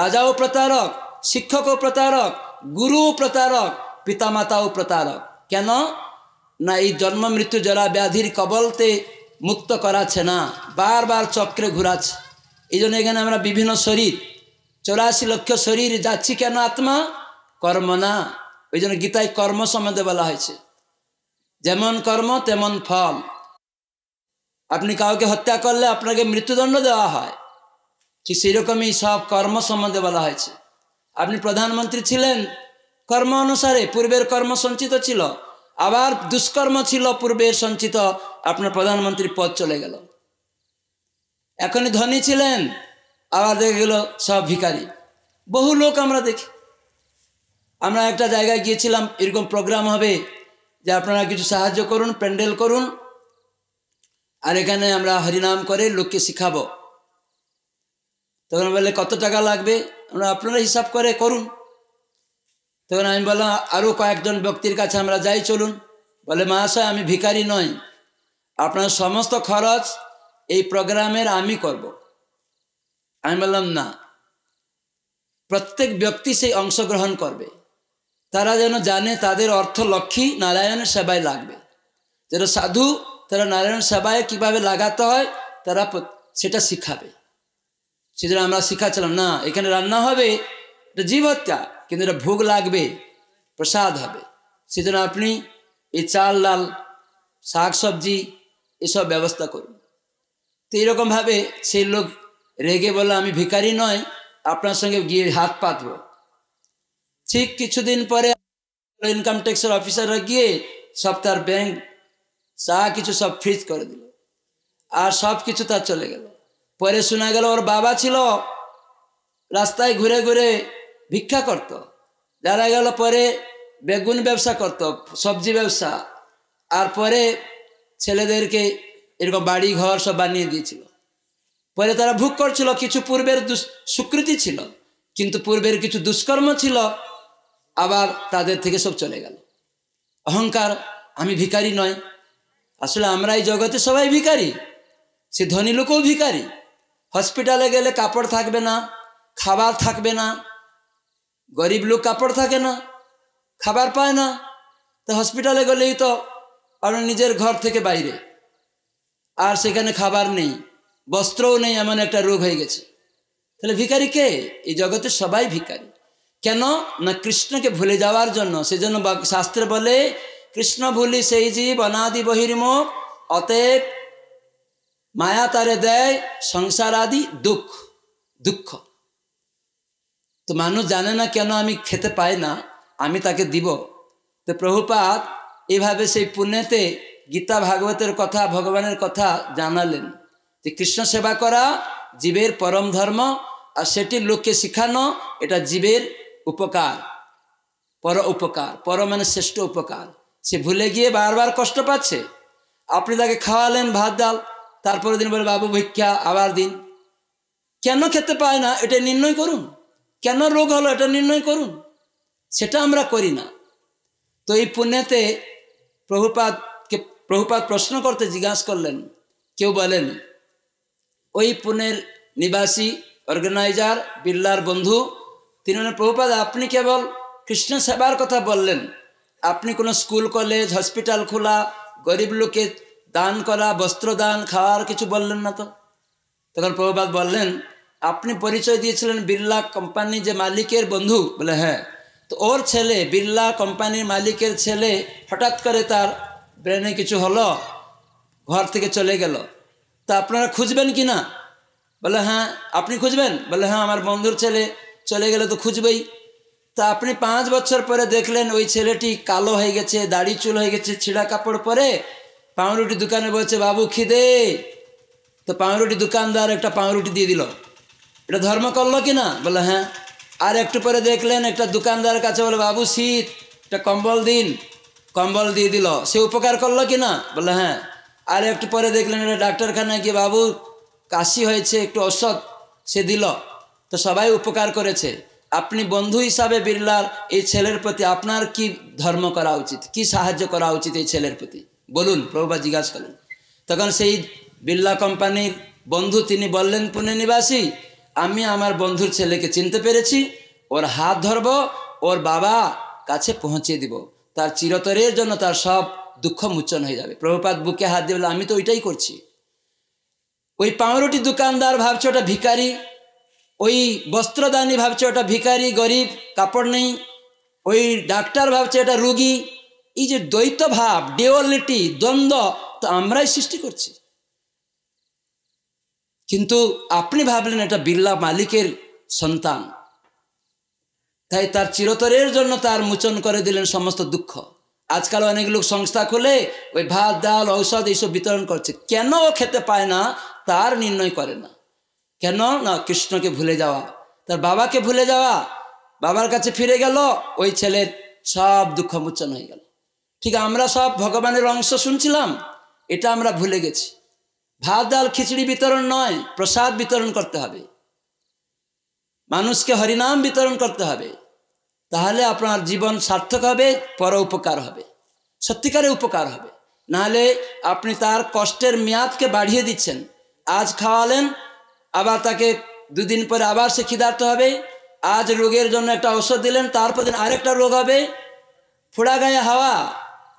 রাজাও প্রতারক শিক্ষকও প্রতারক গুরু প্রতারক পিতামাতাও প্রতারক কেন না এই জন্ম মৃত্যু জরা ব্যাধির কবলতে মুক্ত করাচ্ছে না বারবার চক্রে ঘুরাছে এই জন্য এখানে আমরা বিভিন্ন শরীর চৌরাশি লক্ষ শরীর যাচ্ছি কেন আত্মা কর্ম না ওই জন্য গীতায় কর্ম সম্বন্ধে বলা হয়েছে যেমন কর্ম তেমন ফল আপনি কাউকে হত্যা করলে আপনাকে মৃত্যুদণ্ড দেওয়া হয় ঠিক সেরকমই সব কর্ম সম্বন্ধে বলা হয়েছে আপনি প্রধানমন্ত্রী ছিলেন কর্ম অনুসারে পূর্বের কর্ম সঞ্চিত ছিল আবার দুষ্কর্ম ছিল পূর্বের সঞ্চিত আপনার প্রধানমন্ত্রী পদ চলে গেল এখনই ধনী ছিলেন আবার দেখে গেল সব ভিকারি বহু লোক আমরা দেখি আমরা একটা জায়গায় গিয়েছিলাম এরকম প্রোগ্রাম হবে যে আপনারা কিছু সাহায্য করুন প্যান্ডেল করুন আর এখানে আমরা হরিনাম করে লোককে শিখাবো তখন বললে কত টাকা লাগবে আমরা আপনারা হিসাব করে করুন তখন আমি বললাম আরও কয়েকজন ব্যক্তির কাছে আমরা যাই চলুন বলে মহাশয় আমি ভিকারি নই আপনার সমস্ত খরচ এই প্রোগ্রামের আমি করব। আমি বললাম না প্রত্যেক ব্যক্তি সেই অংশগ্রহণ করবে তারা যেন জানে তাদের অর্থ লক্ষ্মী নারায়ণের সেবায় লাগবে যেন সাধু তারা নারায়ণ সেবায় কিভাবে লাগাতে হয় তারা সেটা শিখাবে সেজন্য আমরা শিখাচ্ছিলাম না এখানে রান্না হবে এটা জীব হত্যা কিন্তু এটা ভোগ লাগবে প্রসাদ হবে সেজন্য আপনি এই চাল ডাল শাক সবজি এসব ব্যবস্থা করুন তো এইরকমভাবে সেই লোক রেগে বলে আমি ভিকারি নয় আপনার সঙ্গে গিয়ে হাত পাতব ঠিক কিছুদিন পরে ইনকাম ট্যাক্সের অফিসাররা গিয়ে সব তার ব্যাংক যা কিছু সব ফ্রিজ করে দিল আর সব কিছু তার চলে গেল পরে শোনা গেল ওর বাবা ছিল রাস্তায় ঘুরে ঘুরে ভিক্ষা করত। জানা গেল পরে বেগুন ব্যবসা করত সবজি ব্যবসা আর পরে ছেলেদেরকে এরকম বাড়ি ঘর সব বানিয়ে দিয়েছিল পরে তারা ভোগ করছিল কিছু পূর্বের সুকৃতি ছিল কিন্তু পূর্বের কিছু দুষ্কর্ম ছিল আবার তাদের থেকে সব চলে গেল অহংকার আমি ভিকারি নয় আসলে আমরা এই জগতে সবাই ভিকারি সে ধনী লোকও ভিকারি হসপিটালে গেলে কাপড় থাকবে না খাবার থাকবে না গরিব লোক কাপড় থাকে না খাবার পায় না তো হসপিটালে গেলেই তো আপনার নিজের ঘর থেকে বাইরে আর সেখানে খাবার নেই বস্ত্রও নেই এমন একটা রোগ হয়ে গেছে তাহলে ভিকারি কে এই জগতে সবাই ভিকারি কেন না কৃষ্ণকে ভুলে যাওয়ার জন্য সেজন্য শাস্ত্রে বলে কৃষ্ণ ভুলি সেই জীব অনাদি বহির্মুখ অতএব মায়া তারে দেয় সংসার আদি দুঃখ দুঃখ তো মানুষ জানে না কেন আমি খেতে পাই না আমি তাকে দিব তো প্রভুপাত এভাবে সেই পুণ্যেতে গীতা ভাগবতের কথা ভগবানের কথা জানালেন যে কৃষ্ণ সেবা করা জীবের পরম ধর্ম আর সেটি লোককে শিখানো এটা জীবের উপকার পর উপকার পর মানে শ্রেষ্ঠ উপকার সে ভুলে গিয়ে বারবার কষ্ট পাচ্ছে আপনি তাকে খাওয়ালেন ভাত ডাল তারপরের দিন বলে বাবু ভিক্ষা আবার দিন কেন খেতে পায় না এটা নির্ণয় করুন কেন রোগ হলো এটা নির্ণয় করুন সেটা আমরা করি না তো এই পুণ্যতে প্রভুপাতকে প্রভুপাত প্রশ্ন করতে জিজ্ঞাসা করলেন কেউ বলেন ওই পুণের নিবাসী অর্গানাইজার বিল্লার বন্ধু তিনি বলেন প্রভুপাত আপনি কেবল কৃষ্ণ সেবার কথা বললেন আপনি কোনো স্কুল কলেজ হসপিটাল খোলা গরিব লোকের দান করা বস্ত্র দান খাওয়ার কিছু বললেন না তো তখন প্রভুপাত বললেন আপনি পরিচয় দিয়েছিলেন বিড়লা কোম্পানি যে মালিকের বন্ধু বলে হ্যাঁ তো ওর ছেলে বিড়লা কোম্পানির মালিকের ছেলে হঠাৎ করে তার ব্রেনে কিছু হলো ঘর থেকে চলে গেল তা আপনারা খুঁজবেন কি না বলে হ্যাঁ আপনি খুঁজবেন বলে হ্যাঁ আমার বন্ধুর ছেলে চলে গেলে তো খুঁজবেই তা আপনি পাঁচ বছর পরে দেখলেন ওই ছেলেটি কালো হয়ে গেছে দাড়ি চুল হয়ে গেছে ছিঁড়া কাপড় পরে পাউরুটি দোকানে বলছে বাবু খিদে তো পাউরুটি দোকানদার একটা পাউরুটি দিয়ে দিল এটা ধর্ম করলো কি না বলে হ্যাঁ আর একটু পরে দেখলেন একটা দোকানদার কাছে বলে বাবু শীত একটা কম্বল দিন কম্বল দিয়ে দিল সে উপকার করলো কি না বলে হ্যাঁ আর একটু পরে দেখলেন এটা ডাক্তারখানায় গিয়ে বাবু কাশি হয়েছে একটু ঔষধ সে দিল তো সবাই উপকার করেছে আপনি বন্ধু হিসাবে বিড়লার এই ছেলের প্রতি আপনার কি ধর্ম করা উচিত কি সাহায্য করা উচিত এই ছেলের প্রতি বলুন জিজ্ঞাসা করলেন তখন সেই বিল্লা কোম্পানির বন্ধু তিনি বললেন পুনে নিবাসী আমি আমার বন্ধুর ছেলেকে চিনতে পেরেছি ওর হাত ধরব ওর বাবা কাছে পৌঁছে দিব তার চিরতরের জন্য তার সব দুঃখ মোচন হয়ে যাবে প্রভুপাত বুকে হাত দিয়ে আমি তো ওইটাই করছি ওই পাউরুটি দোকানদার ভাবছে ওটা ভিকারি ওই বস্ত্রদানি ভাবছে ওটা ভিকারি গরিব কাপড় নেই ওই ডাক্তার ভাবছে এটা রুগী এই যে দ্বৈত ভাব ডেওয়ালিটি দ্বন্দ্ব তো আমরাই সৃষ্টি করছি কিন্তু আপনি ভাবলেন এটা বিল্লা মালিকের সন্তান তাই তার চিরতরের জন্য তার মোচন করে দিলেন সমস্ত দুঃখ আজকাল অনেক লোক সংস্থা খুলে ওই ভাত ডাল ঔষধ এইসব বিতরণ করছে কেন ও খেতে পায় না তার নির্ণয় করে না কেন না কৃষ্ণকে ভুলে যাওয়া তার বাবাকে ভুলে যাওয়া বাবার কাছে ফিরে গেল ওই ছেলের সব দুঃখ মোচন হয়ে গেল ঠিক আমরা সব ভগবানের অংশ শুনছিলাম এটা আমরা ভুলে গেছি ভাত ডাল খিচুড়ি বিতরণ নয় প্রসাদ বিতরণ করতে হবে মানুষকে হরিনাম বিতরণ করতে হবে তাহলে আপনার জীবন সার্থক হবে পর উপকার হবে সত্যিকারে উপকার হবে নাহলে আপনি তার কষ্টের মেয়াদকে বাড়িয়ে দিচ্ছেন আজ খাওয়ালেন আবার তাকে দুদিন পরে আবার সে ক্ষিদার্থ হবে আজ রোগের জন্য একটা ঔষধ দিলেন তারপর দিন আরেকটা রোগ হবে ফোড়া গায়ে হাওয়া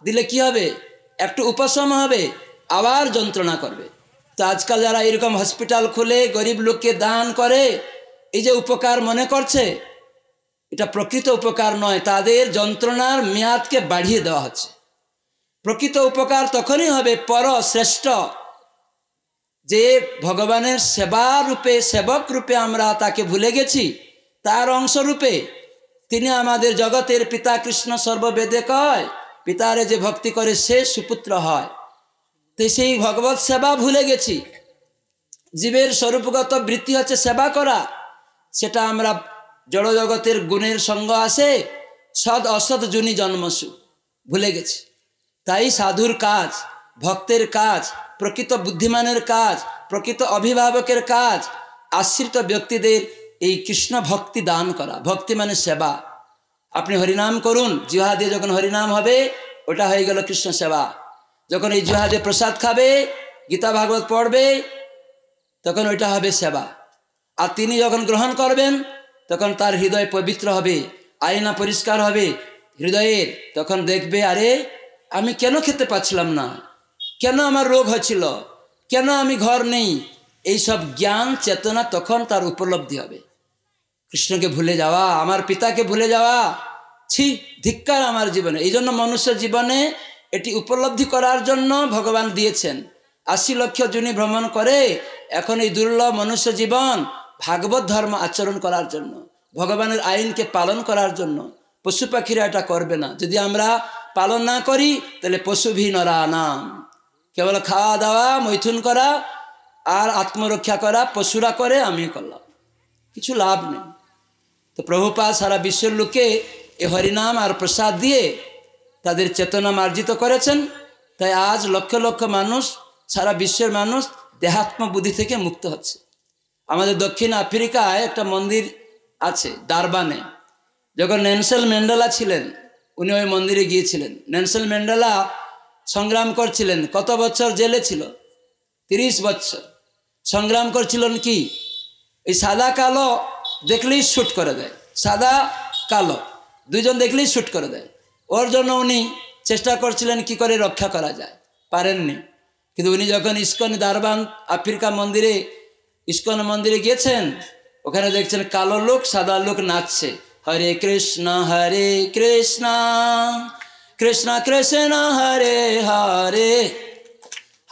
দিলে কি হবে একটু উপশম হবে আবার যন্ত্রণা করবে তো আজকাল যারা এরকম হসপিটাল খুলে গরিব লোককে দান করে এই যে উপকার মনে করছে এটা প্রকৃত উপকার নয় তাদের যন্ত্রণার মেয়াদকে বাড়িয়ে দেওয়া হচ্ছে প্রকৃত উপকার তখনই হবে পর শ্রেষ্ঠ যে ভগবানের সেবা রূপে সেবক রূপে আমরা তাকে ভুলে গেছি তার অংশরূপে তিনি আমাদের জগতের পিতা কৃষ্ণ সর্ববেদে কয় পিতারে যে ভক্তি করে সে সুপুত্র হয় তো সেই ভগবৎ সেবা ভুলে গেছি জীবের স্বরূপগত বৃত্তি হচ্ছে সেবা করা সেটা আমরা জড়জগতের গুণের সঙ্গ আসে সৎ অসৎ জুনি জন্মসু ভুলে গেছি তাই সাধুর কাজ ভক্তের কাজ প্রকৃত বুদ্ধিমানের কাজ প্রকৃত অভিভাবকের কাজ আশ্রিত ব্যক্তিদের এই কৃষ্ণ ভক্তি দান করা ভক্তি মানে সেবা আপনি হরিনাম করুন জিহাদে যখন হরিনাম হবে ওটা হয়ে গেল কৃষ্ণ সেবা যখন এই জিহাদে প্রসাদ খাবে গীতা ভাগবত পড়বে তখন ওইটা হবে সেবা আর তিনি যখন গ্রহণ করবেন তখন তার হৃদয় পবিত্র হবে আয়না পরিষ্কার হবে হৃদয়ের তখন দেখবে আরে আমি কেন খেতে পাচ্ছিলাম না কেন আমার রোগ হচ্ছিল কেন আমি ঘর নেই এইসব জ্ঞান চেতনা তখন তার উপলব্ধি হবে কৃষ্ণকে ভুলে যাওয়া আমার পিতাকে ভুলে যাওয়া ছি ধিক্কার আমার জীবনে এই জন্য মনুষ্যের জীবনে এটি উপলব্ধি করার জন্য ভগবান দিয়েছেন আশি লক্ষ জুনি ভ্রমণ করে এখন এই দুর্লভ মনুষ্য জীবন ভাগবত ধর্ম আচরণ করার জন্য ভগবানের আইনকে পালন করার জন্য পশু পাখিরা এটা করবে না যদি আমরা পালন না করি তাহলে পশুভি নরা নাম কেবল খাওয়া দাওয়া মৈথুন করা আর আত্মরক্ষা করা পশুরা করে আমি করলাম কিছু লাভ নেই তো প্রভুপা সারা বিশ্বের লোকে এ হরিনাম আর প্রসাদ দিয়ে তাদের চেতনা মার্জিত করেছেন তাই আজ লক্ষ লক্ষ মানুষ সারা বিশ্বের মানুষ দেহাত্ম বুদ্ধি থেকে মুক্ত হচ্ছে আমাদের দক্ষিণ আফ্রিকায় একটা মন্দির আছে দারবানে যখন নেনসেল ম্যান্ডেলা ছিলেন উনি ওই মন্দিরে গিয়েছিলেন ন্যানসেল ম্যান্ডেলা সংগ্রাম করছিলেন কত বছর জেলে ছিল তিরিশ বছর সংগ্রাম করছিলেন কি এই সাদা কালো দেখলেই শ্যুট করে দেয় সাদা কালো দুজন দেখলেই শ্যুট করে দেয় ওর জন্য উনি চেষ্টা করছিলেন কি করে রক্ষা করা যায় পারেননি কিন্তু উনি যখন ইস্কন দারবান আফ্রিকা মন্দিরে ইস্কন মন্দিরে গিয়েছেন ওখানে দেখছেন কালো লোক সাদা লোক নাচছে হরে কৃষ্ণ হরে কৃষ্ণ কৃষ্ণ কৃষ্ণ হরে হরে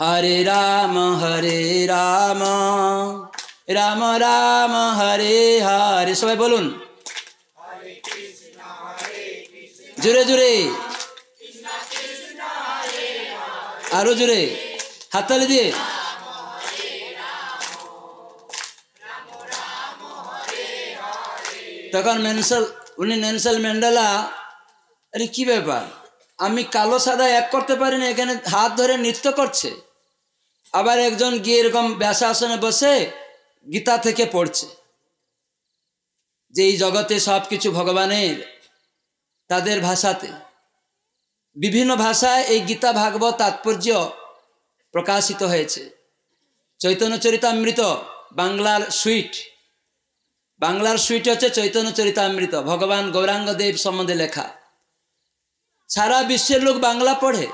হরে রাম হরে রাম রাম রাম হরে হরে সবাই বলুন জুড়ে জুড়ে আরো জুড়ে হাততালি দিয়ে তখন মেনসল উনি নেনসল ম্যান্ডেলা আরে কি ব্যাপার আমি কালো সাদা এক করতে পারি না এখানে হাত ধরে নৃত্য করছে আবার একজন গিয়ে এরকম ব্যাসা আসনে বসে গীতা থেকে পড়ছে যে এই জগতে সব কিছু ভগবানের তাদের ভাষাতে বিভিন্ন ভাষায় এই গীতা ভাগবত তাৎপর্য প্রকাশিত হয়েছে চৈতন্য চরিতামৃত বাংলার সুইট বাংলার সুইট হচ্ছে চৈতন্য চরিতামৃত ভগবান গৌরাঙ্গদেব সম্বন্ধে লেখা সারা বিশ্বের লোক বাংলা পড়ে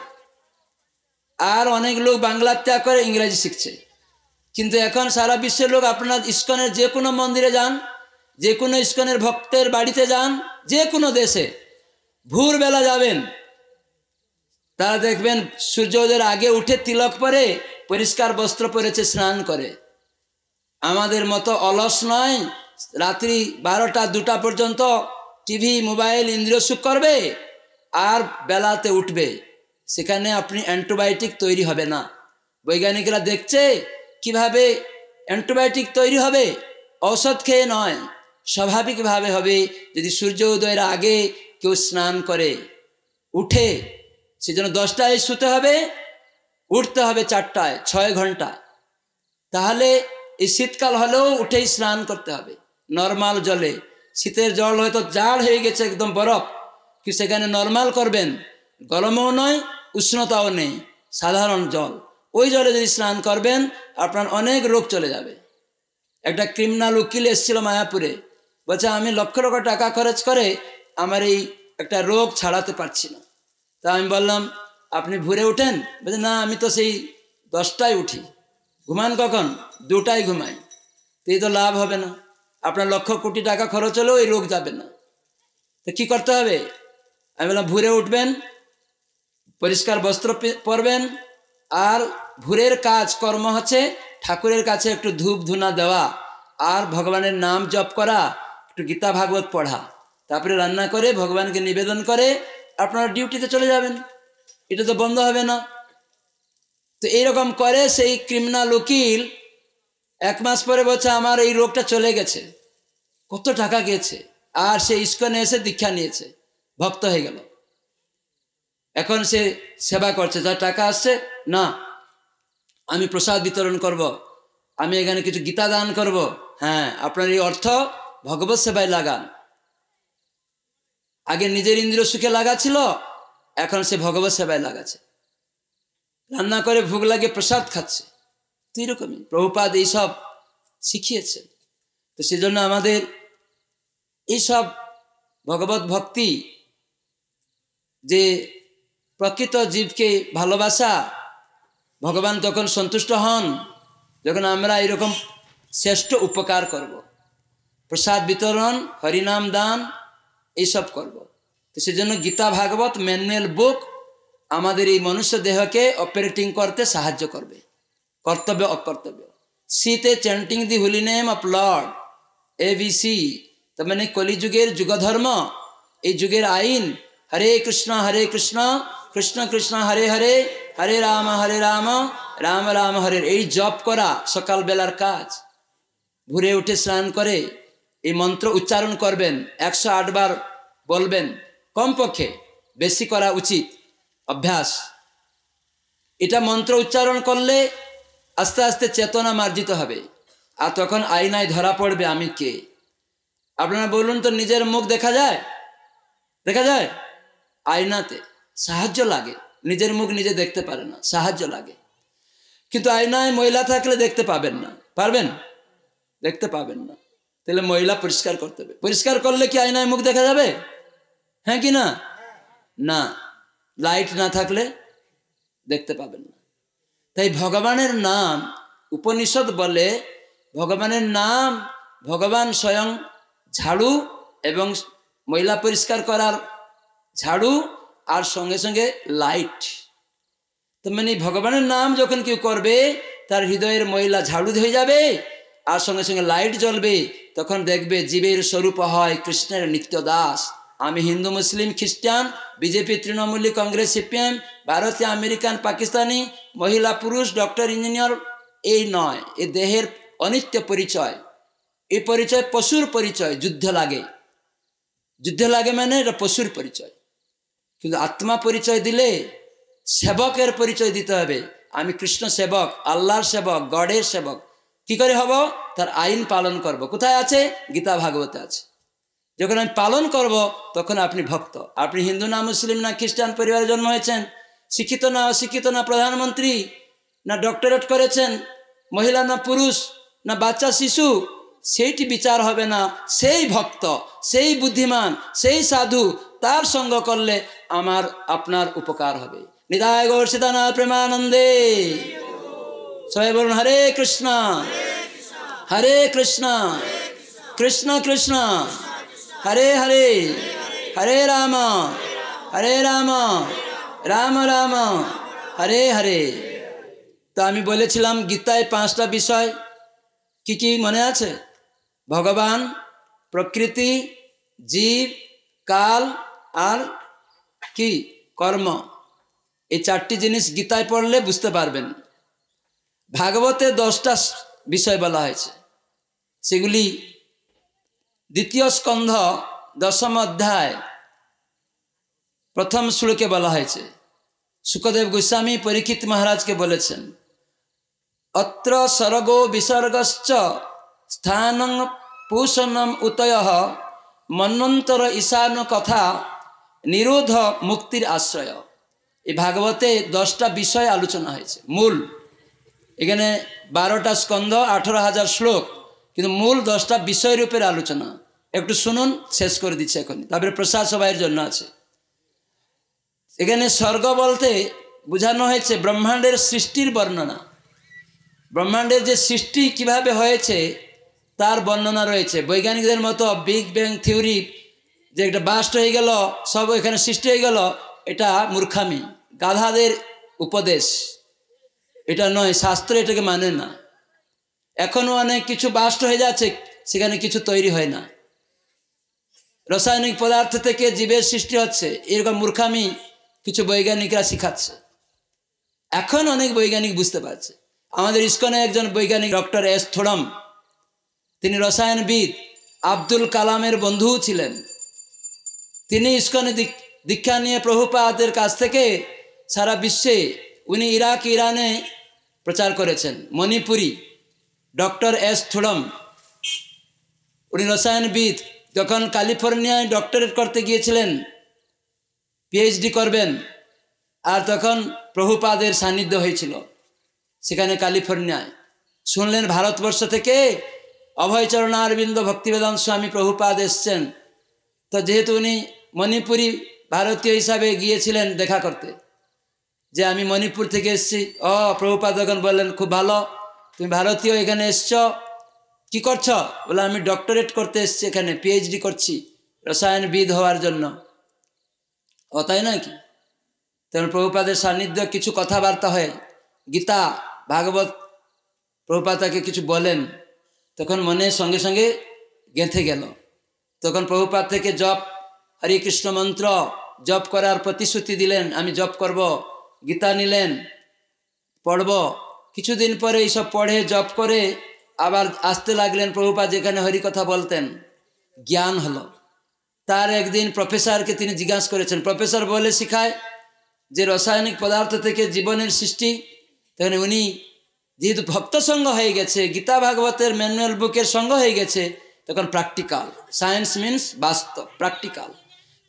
আর অনেক লোক বাংলা ত্যাগ করে ইংরাজি শিখছে কিন্তু এখন সারা বিশ্বের লোক আপনার ইস্কনের যে কোনো মন্দিরে যান যে কোনো ইস্কনের ভক্তের বাড়িতে যান যে কোনো দেশে ভোরবেলা যাবেন তারা দেখবেন সূর্যোদয়ের আগে উঠে তিলক পরে পরিষ্কার বস্ত্র পরেছে স্নান করে আমাদের মতো অলস নয় রাত্রি বারোটা দুটা পর্যন্ত টিভি মোবাইল ইন্দ্রিয় সুখ করবে আর বেলাতে উঠবে সেখানে আপনি অ্যান্টিবায়োটিক তৈরি হবে না বৈজ্ঞানিকরা দেখছে কিভাবে অ্যান্টিবায়োটিক তৈরি হবে ঔষধ খেয়ে নয় স্বাভাবিকভাবে হবে যদি সূর্য উদয়ের আগে কেউ স্নান করে উঠে সেজন্য দশটায় শুতে হবে উঠতে হবে চারটায় ছয় ঘন্টা তাহলে এই শীতকাল হলেও উঠেই স্নান করতে হবে নর্মাল জলে শীতের জল হয়তো জাল হয়ে গেছে একদম বরফ কি সেখানে নর্মাল করবেন গরমও নয় উষ্ণতাও নেই সাধারণ জল ওই জলে যদি স্নান করবেন আপনার অনেক রোগ চলে যাবে একটা ক্রিমিনাল উকিল এসেছিল মায়াপুরে বলছে আমি লক্ষ লক্ষ টাকা খরচ করে আমার এই একটা রোগ ছাড়াতে পারছি না তা আমি বললাম আপনি ভুরে উঠেন বলছে না আমি তো সেই দশটায় উঠি ঘুমান কখন দুটায় ঘুমাই তো এই তো লাভ হবে না আপনার লক্ষ কোটি টাকা খরচ হলেও এই রোগ যাবে না তো কী করতে হবে আমি বললাম ভুরে উঠবেন পরিষ্কার বস্ত্র পরবেন আর ভুরের কাজ কর্ম হচ্ছে ঠাকুরের কাছে একটু ধূপ ধুনা দেওয়া আর ভগবানের নাম জপ করা একটু গীতা ভাগবত পড়া তারপরে রান্না করে ভগবানকে নিবেদন করে আপনারা ডিউটিতে চলে যাবেন এটা তো বন্ধ হবে না তো এইরকম করে সেই ক্রিমিনাল উকিল এক মাস পরে বলছে আমার এই রোগটা চলে গেছে কত টাকা গেছে আর সে ইস্কনে এসে দীক্ষা নিয়েছে ভক্ত হয়ে গেল এখন সে সেবা করছে তার টাকা আসছে না আমি প্রসাদ বিতরণ করব। আমি এখানে কিছু গীতা দান করব। হ্যাঁ আপনার এই অর্থ ভগবত সেবায় লাগান আগে নিজের ইন্দ্রিয় সুখে লাগাছিল এখন সে ভগবত সেবায় লাগাচ্ছে রান্না করে ভোগ লাগে প্রসাদ খাচ্ছে তো এরকমই প্রভুপাদ এইসব শিখিয়েছেন তো সেজন্য আমাদের এইসব ভগবত ভক্তি যে প্রকৃত জীবকে ভালোবাসা ভগবান তখন সন্তুষ্ট হন যখন আমরা এরকম শ্রেষ্ঠ উপকার করব। প্রসাদ বিতরণ হরিনাম দান এইসব করব। তো সেজন্য গীতা ভাগবত ম্যানুয়াল বুক আমাদের এই মনুষ্য দেহকে অপারেটিং করতে সাহায্য করবে কর্তব্য অকর্তব্য সিতে chanting the holy name of Lord A B C তার মানে কলিযুগের যুগধর্ম এই যুগের আইন হরে কৃষ্ণ হরে কৃষ্ণ কৃষ্ণ কৃষ্ণ হরে হরে হরে রাম হরে রাম রাম রাম হরে এই জপ করা সকালবেলার কাজ ভোরে উঠে স্নান করে এই মন্ত্র উচ্চারণ করবেন একশো বার বলবেন কমপক্ষে বেশি করা উচিত অভ্যাস এটা মন্ত্র উচ্চারণ করলে আস্তে আস্তে চেতনা মার্জিত হবে আর তখন আয়নায় ধরা পড়বে আমি কে আপনারা বলুন তো নিজের মুখ দেখা যায় দেখা যায় আয়নাতে সাহায্য লাগে নিজের মুখ নিজে দেখতে পারে না সাহায্য লাগে কিন্তু আয়নায় মহিলা থাকলে দেখতে পাবেন না পারবেন দেখতে পাবেন না তাহলে মহিলা পরিষ্কার করতে হবে পরিষ্কার করলে কি আয়নায় মুখ দেখা যাবে হ্যাঁ কি না না লাইট না থাকলে দেখতে পাবেন না তাই ভগবানের নাম উপনিষদ বলে ভগবানের নাম ভগবান স্বয়ং ঝাড়ু এবং ময়লা পরিষ্কার করার ঝাড়ু আর সঙ্গে সঙ্গে লাইট তো মানে ভগবানের নাম যখন কেউ করবে তার হৃদয়ের ময়লা ঝাড়ু ধুয়ে যাবে আর সঙ্গে সঙ্গে লাইট জ্বলবে তখন দেখবে জীবের স্বরূপ হয় কৃষ্ণের নিত্য দাস আমি হিন্দু মুসলিম খ্রিস্টান বিজেপি তৃণমূলী কংগ্রেস সিপিএম ভারতীয় আমেরিকান পাকিস্তানি মহিলা পুরুষ ডক্টর ইঞ্জিনিয়ার এই নয় এ দেহের অনিত্য পরিচয় এই পরিচয় পশুর পরিচয় যুদ্ধ লাগে যুদ্ধ লাগে মানে এটা পশুর পরিচয় কিন্তু আত্মা পরিচয় দিলে সেবকের পরিচয় দিতে হবে আমি কৃষ্ণ সেবক আল্লাহর সেবক গডের সেবক কি করে হব তার আইন পালন করব কোথায় আছে গীতা ভাগবতে আছে যখন আমি পালন করব তখন আপনি ভক্ত আপনি হিন্দু না মুসলিম না খ্রিস্টান পরিবারে জন্ম হয়েছেন শিক্ষিত না অশিক্ষিত না প্রধানমন্ত্রী না ডক্টরেট করেছেন মহিলা না পুরুষ না বাচ্চা শিশু সেইটি বিচার হবে না সেই ভক্ত সেই বুদ্ধিমান সেই সাধু তার সঙ্গ করলে আমার আপনার উপকার হবে নিদায় গোষিদানা প্রেমানন্দে সবাই বলুন হরে কৃষ্ণ হরে কৃষ্ণ কৃষ্ণ কৃষ্ণ হরে হরে হরে রাম হরে রাম রাম রাম হরে হরে তো আমি বলেছিলাম গীতায় পাঁচটা বিষয় কি কি মনে আছে ভগবান প্রকৃতি জীব কাল আর কি কর্ম এই চারটি জিনিস গীতায় পড়লে বুঝতে পারবেন ভাগবতে দশটা বিষয় বলা হয়েছে সেগুলি দ্বিতীয় স্কন্ধ দশম অধ্যায় প্রথম শ্লোকে বলা হয়েছে সুখদেব গোস্বামী পরীক্ষিত মহারাজকে বলেছেন অত্র সর্গ বিসর্গশ্চ স্থান পুষণম উতয় মন্বন্তর ঈশান কথা নিরোধ মুক্তির আশ্রয় এই ভাগবতে দশটা বিষয় আলোচনা হয়েছে মূল এখানে বারোটা স্কন্ধ আঠেরো হাজার শ্লোক কিন্তু মূল দশটা বিষয় রূপের আলোচনা একটু শুনুন শেষ করে দিচ্ছে এখন তারপরে প্রসাদ সবাইয়ের জন্য আছে এখানে স্বর্গ বলতে বোঝানো হয়েছে ব্রহ্মাণ্ডের সৃষ্টির বর্ণনা ব্রহ্মাণ্ডের যে সৃষ্টি কিভাবে হয়েছে তার বর্ণনা রয়েছে বৈজ্ঞানিকদের মতো বিগ ব্যাং থিওরি যে একটা বাস্ট হয়ে গেল সব এখানে সৃষ্টি হয়ে গেল এটা মূর্খামি গাধাদের উপদেশ এটা নয় শাস্ত্র এটাকে মানে না এখনও অনেক কিছু বাস্ট হয়ে যাচ্ছে সেখানে কিছু তৈরি হয় না রাসায়নিক পদার্থ থেকে জীবের সৃষ্টি হচ্ছে এরকম মূর্খামি কিছু বৈজ্ঞানিকরা শিখাচ্ছে এখন অনেক বৈজ্ঞানিক বুঝতে পারছে আমাদের ইস্কনে একজন বৈজ্ঞানিক ডক্টর এস থোড়ম তিনি রসায়নবিদ আব্দুল কালামের বন্ধুও ছিলেন তিনি ইস্কনে দীক্ষা নিয়ে প্রভুপাদের কাছ থেকে সারা বিশ্বে উনি ইরাক ইরানে প্রচার করেছেন মণিপুরি ডক্টর এস থুড়ম উনি রসায়নবিদ যখন ক্যালিফোর্নিয়ায় ডক্টরেট করতে গিয়েছিলেন পিএইচডি করবেন আর তখন প্রভুপাদের সান্নিধ্য হয়েছিল সেখানে ক্যালিফোর্নিয়ায় শুনলেন ভারতবর্ষ থেকে অভয়চরণ অরবিন্দ ভক্তিবেদন স্বামী প্রভুপাদ এসছেন তো যেহেতু উনি মণিপুরি ভারতীয় হিসাবে গিয়েছিলেন দেখা করতে যে আমি মণিপুর থেকে এসছি অ প্রভুপাদ যখন বললেন খুব ভালো তুমি ভারতীয় এখানে এসছ কি করছ বলে আমি ডক্টরেট করতে এসছি এখানে পিএইচডি করছি রসায়নবিদ হওয়ার জন্য ও তাই নাকি তেমন প্রভুপাদের সান্নিধ্য কিছু কথাবার্তা হয় গীতা ভাগবত প্রভুপাদ তাকে কিছু বলেন তখন মনে সঙ্গে সঙ্গে গেঁথে গেল তখন প্রভুপাত থেকে জপ হরে কৃষ্ণ মন্ত্র জপ করার প্রতিশ্রুতি দিলেন আমি জপ করব গীতা নিলেন পড়ব কিছুদিন পরে এইসব পড়ে জপ করে আবার আসতে লাগলেন প্রভুপা যেখানে হরি কথা বলতেন জ্ঞান হলো তার একদিন প্রফেসরকে তিনি জিজ্ঞাসা করেছেন প্রফেসর বলে শিখায় যে রাসায়নিক পদার্থ থেকে জীবনের সৃষ্টি তখন উনি যেহেতু ভক্ত সঙ্গ হয়ে গেছে গীতা ভাগবতের ম্যানুয়াল বুকের সঙ্গ হয়ে গেছে তখন প্র্যাকটিক্যাল সায়েন্স মিনস বাস্তব প্র্যাকটিক্যাল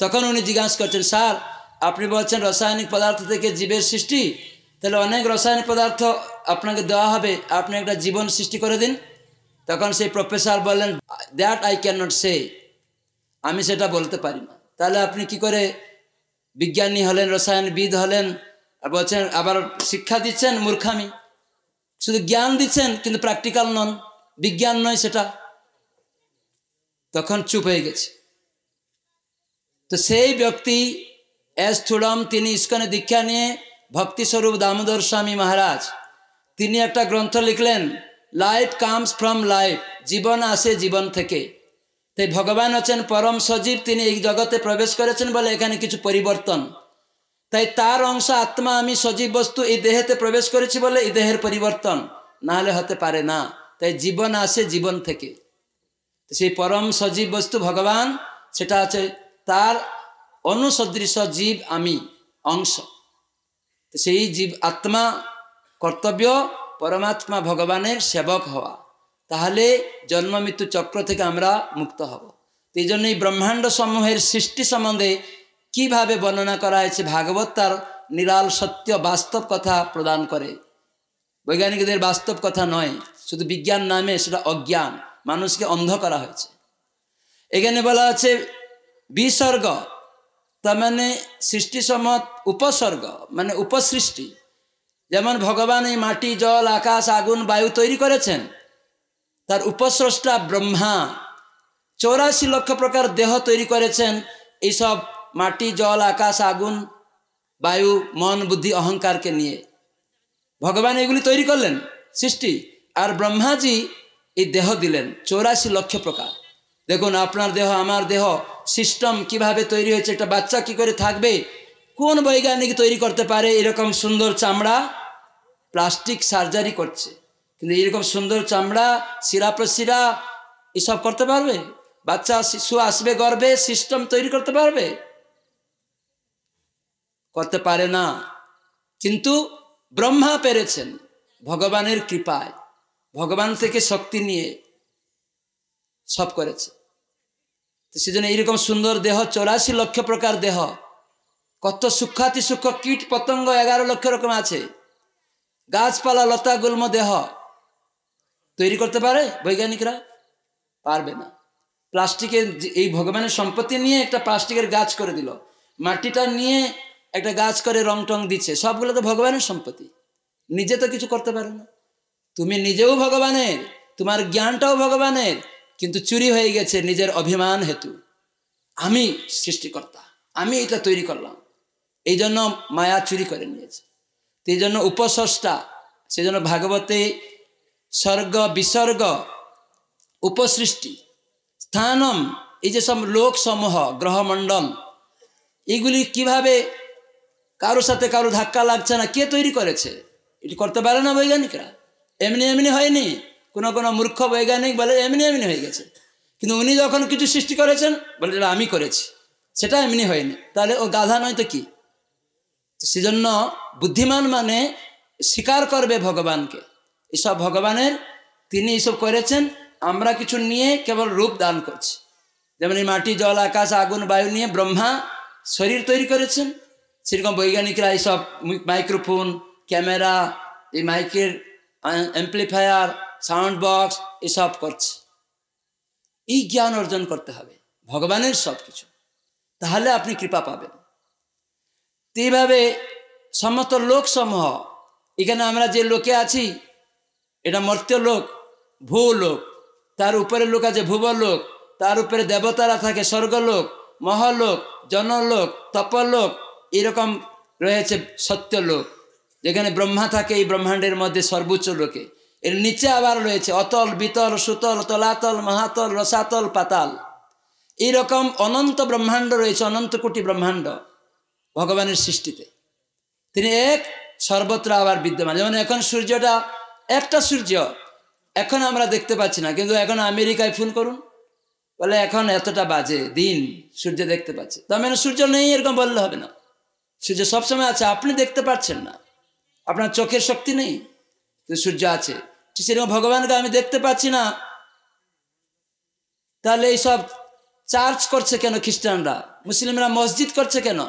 তখন উনি জিজ্ঞাসা করছেন স্যার আপনি বলছেন রাসায়নিক পদার্থ থেকে জীবের সৃষ্টি তাহলে অনেক রাসায়নিক পদার্থ আপনাকে দেওয়া হবে আপনি একটা জীবন সৃষ্টি করে দিন তখন সেই প্রফেসর বললেন that I can not say আমি সেটা বলতে পারি না তাহলে আপনি কি করে বিজ্ঞানী হলেন রসায়নবিদ হলেন আর বলছেন আবার শিক্ষা দিচ্ছেন মূর্খামি শুধু জ্ঞান দিচ্ছেন কিন্তু প্র্যাকটিক্যাল নন বিজ্ঞান নয় সেটা তখন চুপ হয়ে গেছে তো সেই ব্যক্তি এস থুড়ম তিনি ইস্কনে দীক্ষা নিয়ে ভক্তিস্বরূপ দামোদর স্বামী মহারাজ তিনি একটা গ্রন্থ লিখলেন লাইফ কামস ফ্রম লাইফ জীবন আসে জীবন থেকে তাই ভগবান আছেন পরম সজীব তিনি এই জগতে প্রবেশ করেছেন বলে এখানে কিছু পরিবর্তন তাই তার অংশ আত্মা আমি সজীব বস্তু এই দেহেতে প্রবেশ করেছি বলে এই দেহের পরিবর্তন নাহলে হতে পারে না তাই জীবন আসে জীবন থেকে সেই পরম সজীব বস্তু ভগবান সেটা আছে তার অনুসদৃশ জীব আমি অংশ সেই জীব আত্মা কর্তব্য পরমাত্মা ভগবানের সেবক হওয়া তাহলে জন্ম মৃত্যু চক্র থেকে আমরা মুক্ত হব এই জন্যই ব্রহ্মাণ্ড সমূহের সৃষ্টি সম্বন্ধে কিভাবে বর্ণনা করা হয়েছে ভাগবত তার নিরাল সত্য বাস্তব কথা প্রদান করে বৈজ্ঞানিকদের বাস্তব কথা নয় শুধু বিজ্ঞান নামে সেটা অজ্ঞান মানুষকে অন্ধ করা হয়েছে এখানে বলা হচ্ছে বিসর্গ তার মানে সৃষ্টি সমত উপসর্গ মানে উপসৃষ্টি যেমন ভগবান এই মাটি জল আকাশ আগুন বায়ু তৈরি করেছেন তার উপস্রষ্টা ব্রহ্মা চৌরাশি লক্ষ প্রকার দেহ তৈরি করেছেন এইসব মাটি জল আকাশ আগুন বায়ু মন বুদ্ধি অহংকারকে নিয়ে ভগবান এগুলি তৈরি করলেন সৃষ্টি আর ব্রহ্মাজি এই দেহ দিলেন চৌরাশি লক্ষ প্রকার দেখুন আপনার দেহ আমার দেহ সিস্টেম কিভাবে তৈরি হয়েছে একটা বাচ্চা কি করে থাকবে কোন বৈজ্ঞানিক তৈরি করতে পারে এরকম সুন্দর চামড়া প্লাস্টিক সার্জারি করছে কিন্তু এরকম সুন্দর চামড়া শিরা প্রশিরা এসব করতে পারবে বাচ্চা শিশু আসবে গর্বে সিস্টেম তৈরি করতে পারবে করতে পারে না কিন্তু ব্রহ্মা পেরেছেন ভগবানের কৃপায় ভগবান থেকে শক্তি নিয়ে সব করেছে তো সেজন্য এইরকম সুন্দর দেহ চৌরাশি লক্ষ প্রকার দেহ কত সূক্ষাতি সূক্ষ্ম কীট পতঙ্গ এগারো লক্ষ রকম আছে গাছপালা লতা গুল্ম দেহ তৈরি করতে পারে বৈজ্ঞানিকরা পারবে না প্লাস্টিকের এই ভগবানের সম্পত্তি নিয়ে একটা প্লাস্টিকের গাছ করে দিল মাটিটা নিয়ে একটা গাছ করে রং টং দিচ্ছে সবগুলো তো ভগবানের সম্পত্তি নিজে তো কিছু করতে পারে না তুমি নিজেও ভগবানের তোমার জ্ঞানটাও ভগবানের কিন্তু চুরি হয়ে গেছে নিজের অভিমান হেতু আমি সৃষ্টিকর্তা আমি এটা তৈরি করলাম এই জন্য মায়া চুরি করে নিয়েছে এই জন্য উপস্রষ্টা সেই জন্য ভাগবতে স্বর্গ বিসর্গ উপসৃষ্টি স্থানম এই যে সব লোকসমূহ গ্রহমণ্ডল এগুলি কিভাবে কারো সাথে কারো ধাক্কা লাগছে না কে তৈরি করেছে এটি করতে পারে না বৈজ্ঞানিকরা এমনি এমনি হয়নি কোনো কোনো মূর্খ বৈজ্ঞানিক বলে এমনি এমনি হয়ে গেছে কিন্তু উনি যখন কিছু সৃষ্টি করেছেন বলে এটা আমি করেছি সেটা এমনি হয়নি তাহলে ও গাধা নয় তো কি সেজন্য বুদ্ধিমান মানে স্বীকার করবে ভগবানকে এসব ভগবানের তিনি এসব করেছেন আমরা কিছু নিয়ে কেবল রূপ দান করছি যেমন এই মাটি জল আকাশ আগুন বায়ু নিয়ে ব্রহ্মা শরীর তৈরি করেছেন সেরকম বৈজ্ঞানিকরা এইসব মাইক্রোফোন ক্যামেরা এই মাইকের অ্যাম্পলিফায়ার সাউন্ড বক্স এসব করছে এই জ্ঞান অর্জন করতে হবে ভগবানের সব কিছু তাহলে আপনি কৃপা পাবেন এইভাবে সমস্ত লোকসমূহ এখানে আমরা যে লোকে আছি এটা মর্ত্য লোক ভূ লোক তার উপরে লোক আছে ভুব লোক তার উপরে দেবতারা থাকে স্বর্গলোক মহলোক জনলোক তপলোক এরকম রয়েছে সত্যলোক যেখানে ব্রহ্মা থাকে এই ব্রহ্মাণ্ডের মধ্যে সর্বোচ্চ লোকে এর নিচে আবার রয়েছে অতল বিতল সুতল তলাতল মহাতল রসাতল পাতাল এইরকম অনন্ত ব্রহ্মাণ্ড রয়েছে অনন্ত কোটি ব্রহ্মাণ্ড ভগবানের সৃষ্টিতে তিনি এক সর্বত্র আবার বিদ্যমান যেমন এখন সূর্যটা একটা সূর্য এখন আমরা দেখতে পাচ্ছি না কিন্তু এখন আমেরিকায় ফোন করুন বলে এখন এতটা বাজে দিন সূর্য দেখতে পাচ্ছে তবে মানে সূর্য নেই এরকম বললে হবে না সূর্য সবসময় আছে আপনি দেখতে পাচ্ছেন না আপনার চোখের শক্তি নেই সূর্য আছে সেরকম ভগবানকে আমি দেখতে পাচ্ছি না তাহলে এইসব চার্চ করছে কেন খ্রিস্টানরা মুসলিমরা মসজিদ করছে কেন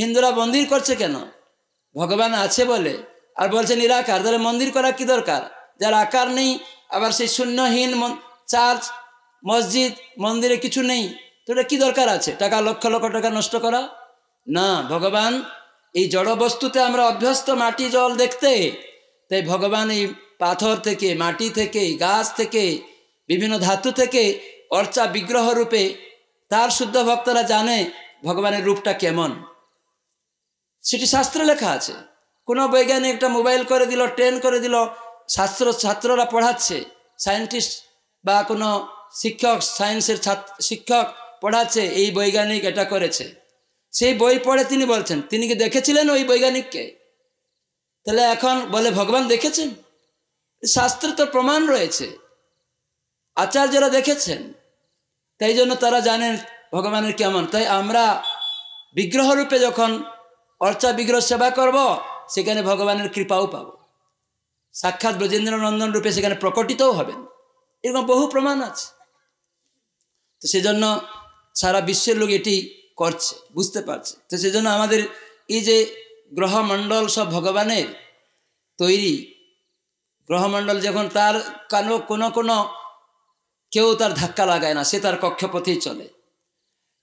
হিন্দুরা মন্দির করছে কেন ভগবান আছে বলে আর বলছে নিরাকার তাহলে মন্দির করা কি দরকার যার আকার নেই আবার সেই শূন্যহীন চার্চ মসজিদ মন্দিরে কিছু নেই তো এটা দরকার আছে টাকা লক্ষ লক্ষ টাকা নষ্ট করা না ভগবান এই জড়বস্তুতে আমরা অভ্যস্ত মাটি জল দেখতে তাই ভগবান এই পাথর থেকে মাটি থেকে গাছ থেকে বিভিন্ন ধাতু থেকে অর্চা বিগ্রহ রূপে তার শুদ্ধ ভক্তরা জানে ভগবানের রূপটা কেমন সেটি শাস্ত্র লেখা আছে কোনো বৈজ্ঞানিক একটা মোবাইল করে দিল ট্রেন করে দিল শাস্ত্র ছাত্ররা পড়াচ্ছে সায়েন্টিস্ট বা কোনো শিক্ষক সায়েন্সের শিক্ষক পড়াচ্ছে এই বৈজ্ঞানিক এটা করেছে সেই বই পড়ে তিনি বলছেন তিনি কি দেখেছিলেন ওই বৈজ্ঞানিককে তাহলে এখন বলে ভগবান দেখেছেন শাস্ত্রে তো প্রমাণ রয়েছে আচার্যরা দেখেছেন তাই জন্য তারা জানেন ভগবানের কেমন তাই আমরা বিগ্রহরূপে যখন অর্চা বিগ্রহ সেবা করব সেখানে ভগবানের কৃপাও পাব সাক্ষাৎ ব্রজেন্দ্রনন্দন রূপে সেখানে প্রকটিতও হবেন এরকম বহু প্রমাণ আছে তো সেজন্য সারা বিশ্বের লোক এটি করছে বুঝতে পারছে তো সেজন্য আমাদের এই যে গ্রহমণ্ডল সব ভগবানের তৈরি গ্রহমণ্ডল যখন তার কানো কোনো কোনো কেউ তার ধাক্কা লাগায় না সে তার কক্ষপথেই চলে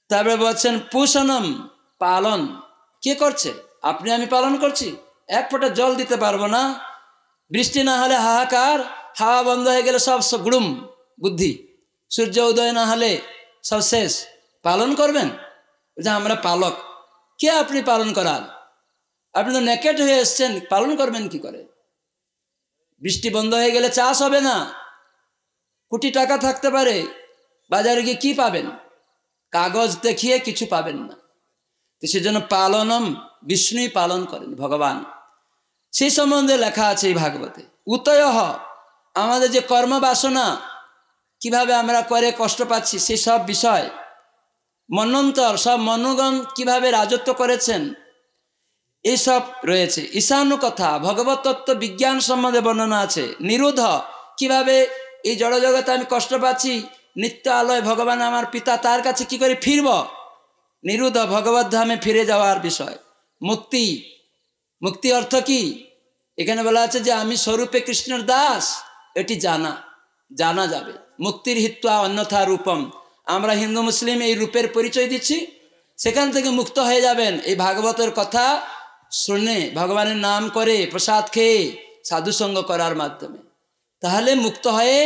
তারপরে বলছেন পুষণম পালন কে করছে আপনি আমি পালন করছি এক ফোঁটা জল দিতে পারবো না বৃষ্টি না হলে হাহাকার হাওয়া বন্ধ হয়ে গেলে সব গুড়ুম বুদ্ধি সূর্য উদয় না হলে সব শেষ পালন করবেন যে আমরা পালক কে আপনি পালন করার আপনি তো নেকেট হয়ে এসছেন পালন করবেন কি করে বৃষ্টি বন্ধ হয়ে গেলে চাষ হবে না কোটি টাকা থাকতে পারে বাজারে গিয়ে কি পাবেন কাগজ দেখিয়ে কিছু পাবেন না তো সেজন্য পালনম বিষ্ণুই পালন করেন ভগবান সেই সম্বন্ধে লেখা আছে এই ভাগবতে উতয় আমাদের যে কর্ম বাসনা কিভাবে আমরা করে কষ্ট পাচ্ছি সেই সব বিষয় মন্নন্তর সব মনোগণ কিভাবে রাজত্ব করেছেন এসব রয়েছে ঈশানু কথা ভগবতত্ত্ব বিজ্ঞান সম্বন্ধে বর্ণনা আছে নিরোধ কিভাবে এই জড়জগতে আমি কষ্ট পাচ্ছি নিত্য আলয় ভগবান আমার পিতা তার কাছে কি করে ফিরব নিরুদ্ধ ভগবত ধামে ফিরে যাওয়ার বিষয় মুক্তি মুক্তি অর্থ কি এখানে বলা আছে যে আমি স্বরূপে কৃষ্ণের দাস এটি জানা জানা যাবে মুক্তির হিত্বা অন্যথা রূপম আমরা হিন্দু মুসলিম এই রূপের পরিচয় দিচ্ছি সেখান থেকে মুক্ত হয়ে যাবেন এই ভাগবতের কথা শুনে ভগবানের নাম করে প্রসাদ খেয়ে সাধুসঙ্গ করার মাধ্যমে তাহলে মুক্ত হয়ে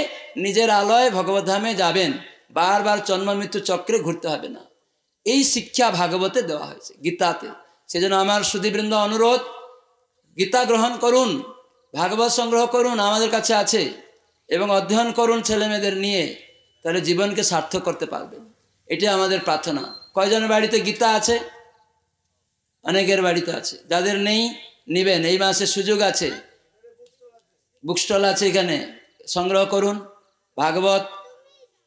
নিজের আলয় ভগবদ্ধামে যাবেন বারবার জন্ম মৃত্যু চক্রে ঘুরতে হবে না এই শিক্ষা ভাগবতে দেওয়া হয়েছে গীতাতে সেজন্য আমার সুদীবৃন্দ অনুরোধ গীতা গ্রহণ করুন ভাগবত সংগ্রহ করুন আমাদের কাছে আছে এবং অধ্যয়ন করুন ছেলেমেয়েদের নিয়ে তাহলে জীবনকে সার্থক করতে পারবেন এটি আমাদের প্রার্থনা কয়জনের বাড়িতে গীতা আছে অনেকের বাড়িতে আছে যাদের নেই নেবেন এই মাসে সুযোগ আছে স্টল আছে এখানে সংগ্রহ করুন ভাগবত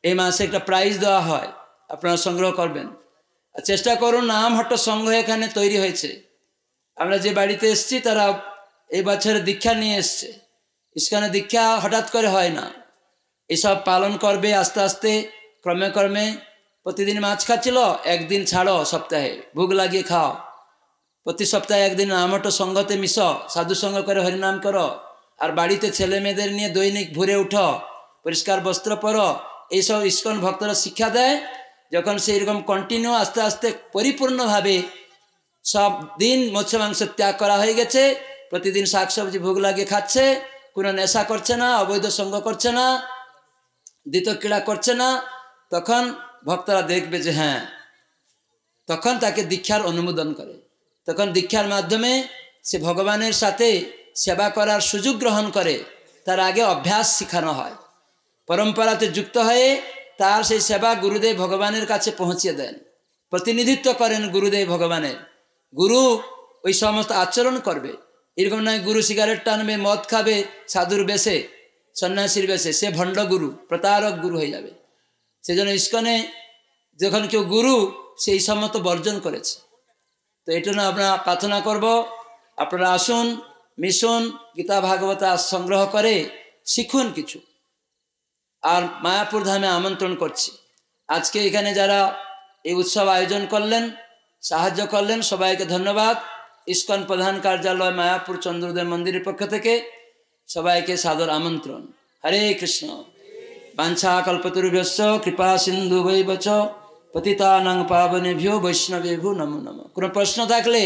এই মাসে একটা প্রাইজ দেওয়া হয় আপনারা সংগ্রহ করবেন চেষ্টা করুন নাম হট্ট সংঘ এখানে তৈরি হয়েছে আমরা যে বাড়িতে এসছি তারা এই বছরে দীক্ষা নিয়ে এসছে ইস্কানে দীক্ষা হঠাৎ করে হয় না এসব পালন করবে আস্তে আস্তে ক্রমে ক্রমে প্রতিদিন মাছ খাচ্ছিল একদিন ছাড়ো সপ্তাহে ভোগ লাগিয়ে খাও প্রতি সপ্তাহে একদিন আমটো সঙ্গতে মিশো সাধুসঙ্গ করে হরিনাম করো আর বাড়িতে ছেলে মেয়েদের নিয়ে দৈনিক ভুরে উঠো পরিষ্কার বস্ত্র পরো এইসব ইস্কন ভক্তরা শিক্ষা দেয় যখন সেই রকম কন্টিনিউ আস্তে আস্তে পরিপূর্ণভাবে সব দিন মৎস্য মাংস ত্যাগ করা হয়ে গেছে প্রতিদিন শাকসবজি ভোগ লাগিয়ে খাচ্ছে কোনো নেশা করছে না অবৈধ সঙ্গ করছে না দ্বিতক্রীড়া করছে না তখন ভক্তরা দেখবে যে হ্যাঁ তখন তাকে দীক্ষার অনুমোদন করে তখন দীক্ষার মাধ্যমে সে ভগবানের সাথে সেবা করার সুযোগ গ্রহণ করে তার আগে অভ্যাস শেখানো হয় পরম্পরাতে যুক্ত হয়ে তার সেই সেবা গুরুদেব ভগবানের কাছে পৌঁছে দেন প্রতিনিধিত্ব করেন গুরুদেব ভগবানের গুরু ওই সমস্ত আচরণ করবে এরকম নয় গুরু সিগারেট টানবে মদ খাবে সাধুর বেশে সন্ন্যাসীর বেশে সে ভণ্ড গুরু প্রতারক গুরু হয়ে যাবে সেজন্য ইস্কনে যখন কেউ গুরু সেই সমস্ত বর্জন করেছে তো এটা না আমরা প্রার্থনা করব আপনারা আসুন মিশন গীতা ভাগবত সংগ্রহ করে শিখুন কিছু আর মায়াপুর ধামে আমন্ত্রণ করছি আজকে এখানে যারা এই উৎসব আয়োজন করলেন সাহায্য করলেন সবাইকে ধন্যবাদ ইস্কন প্রধান কার্যালয় মায়াপুর চন্দ্রদেব মন্দিরের পক্ষ থেকে সবাইকে সাদর আমন্ত্রণ হরে কৃষ্ণ বাঞ্ছা কল্পতরুভ্যস্য কৃপা সিন্ধু বৈবচ পতিতানাং পাবনেভ্যো বৈষ্ণবেভ্যো নমো নম কোনো প্রশ্ন থাকলে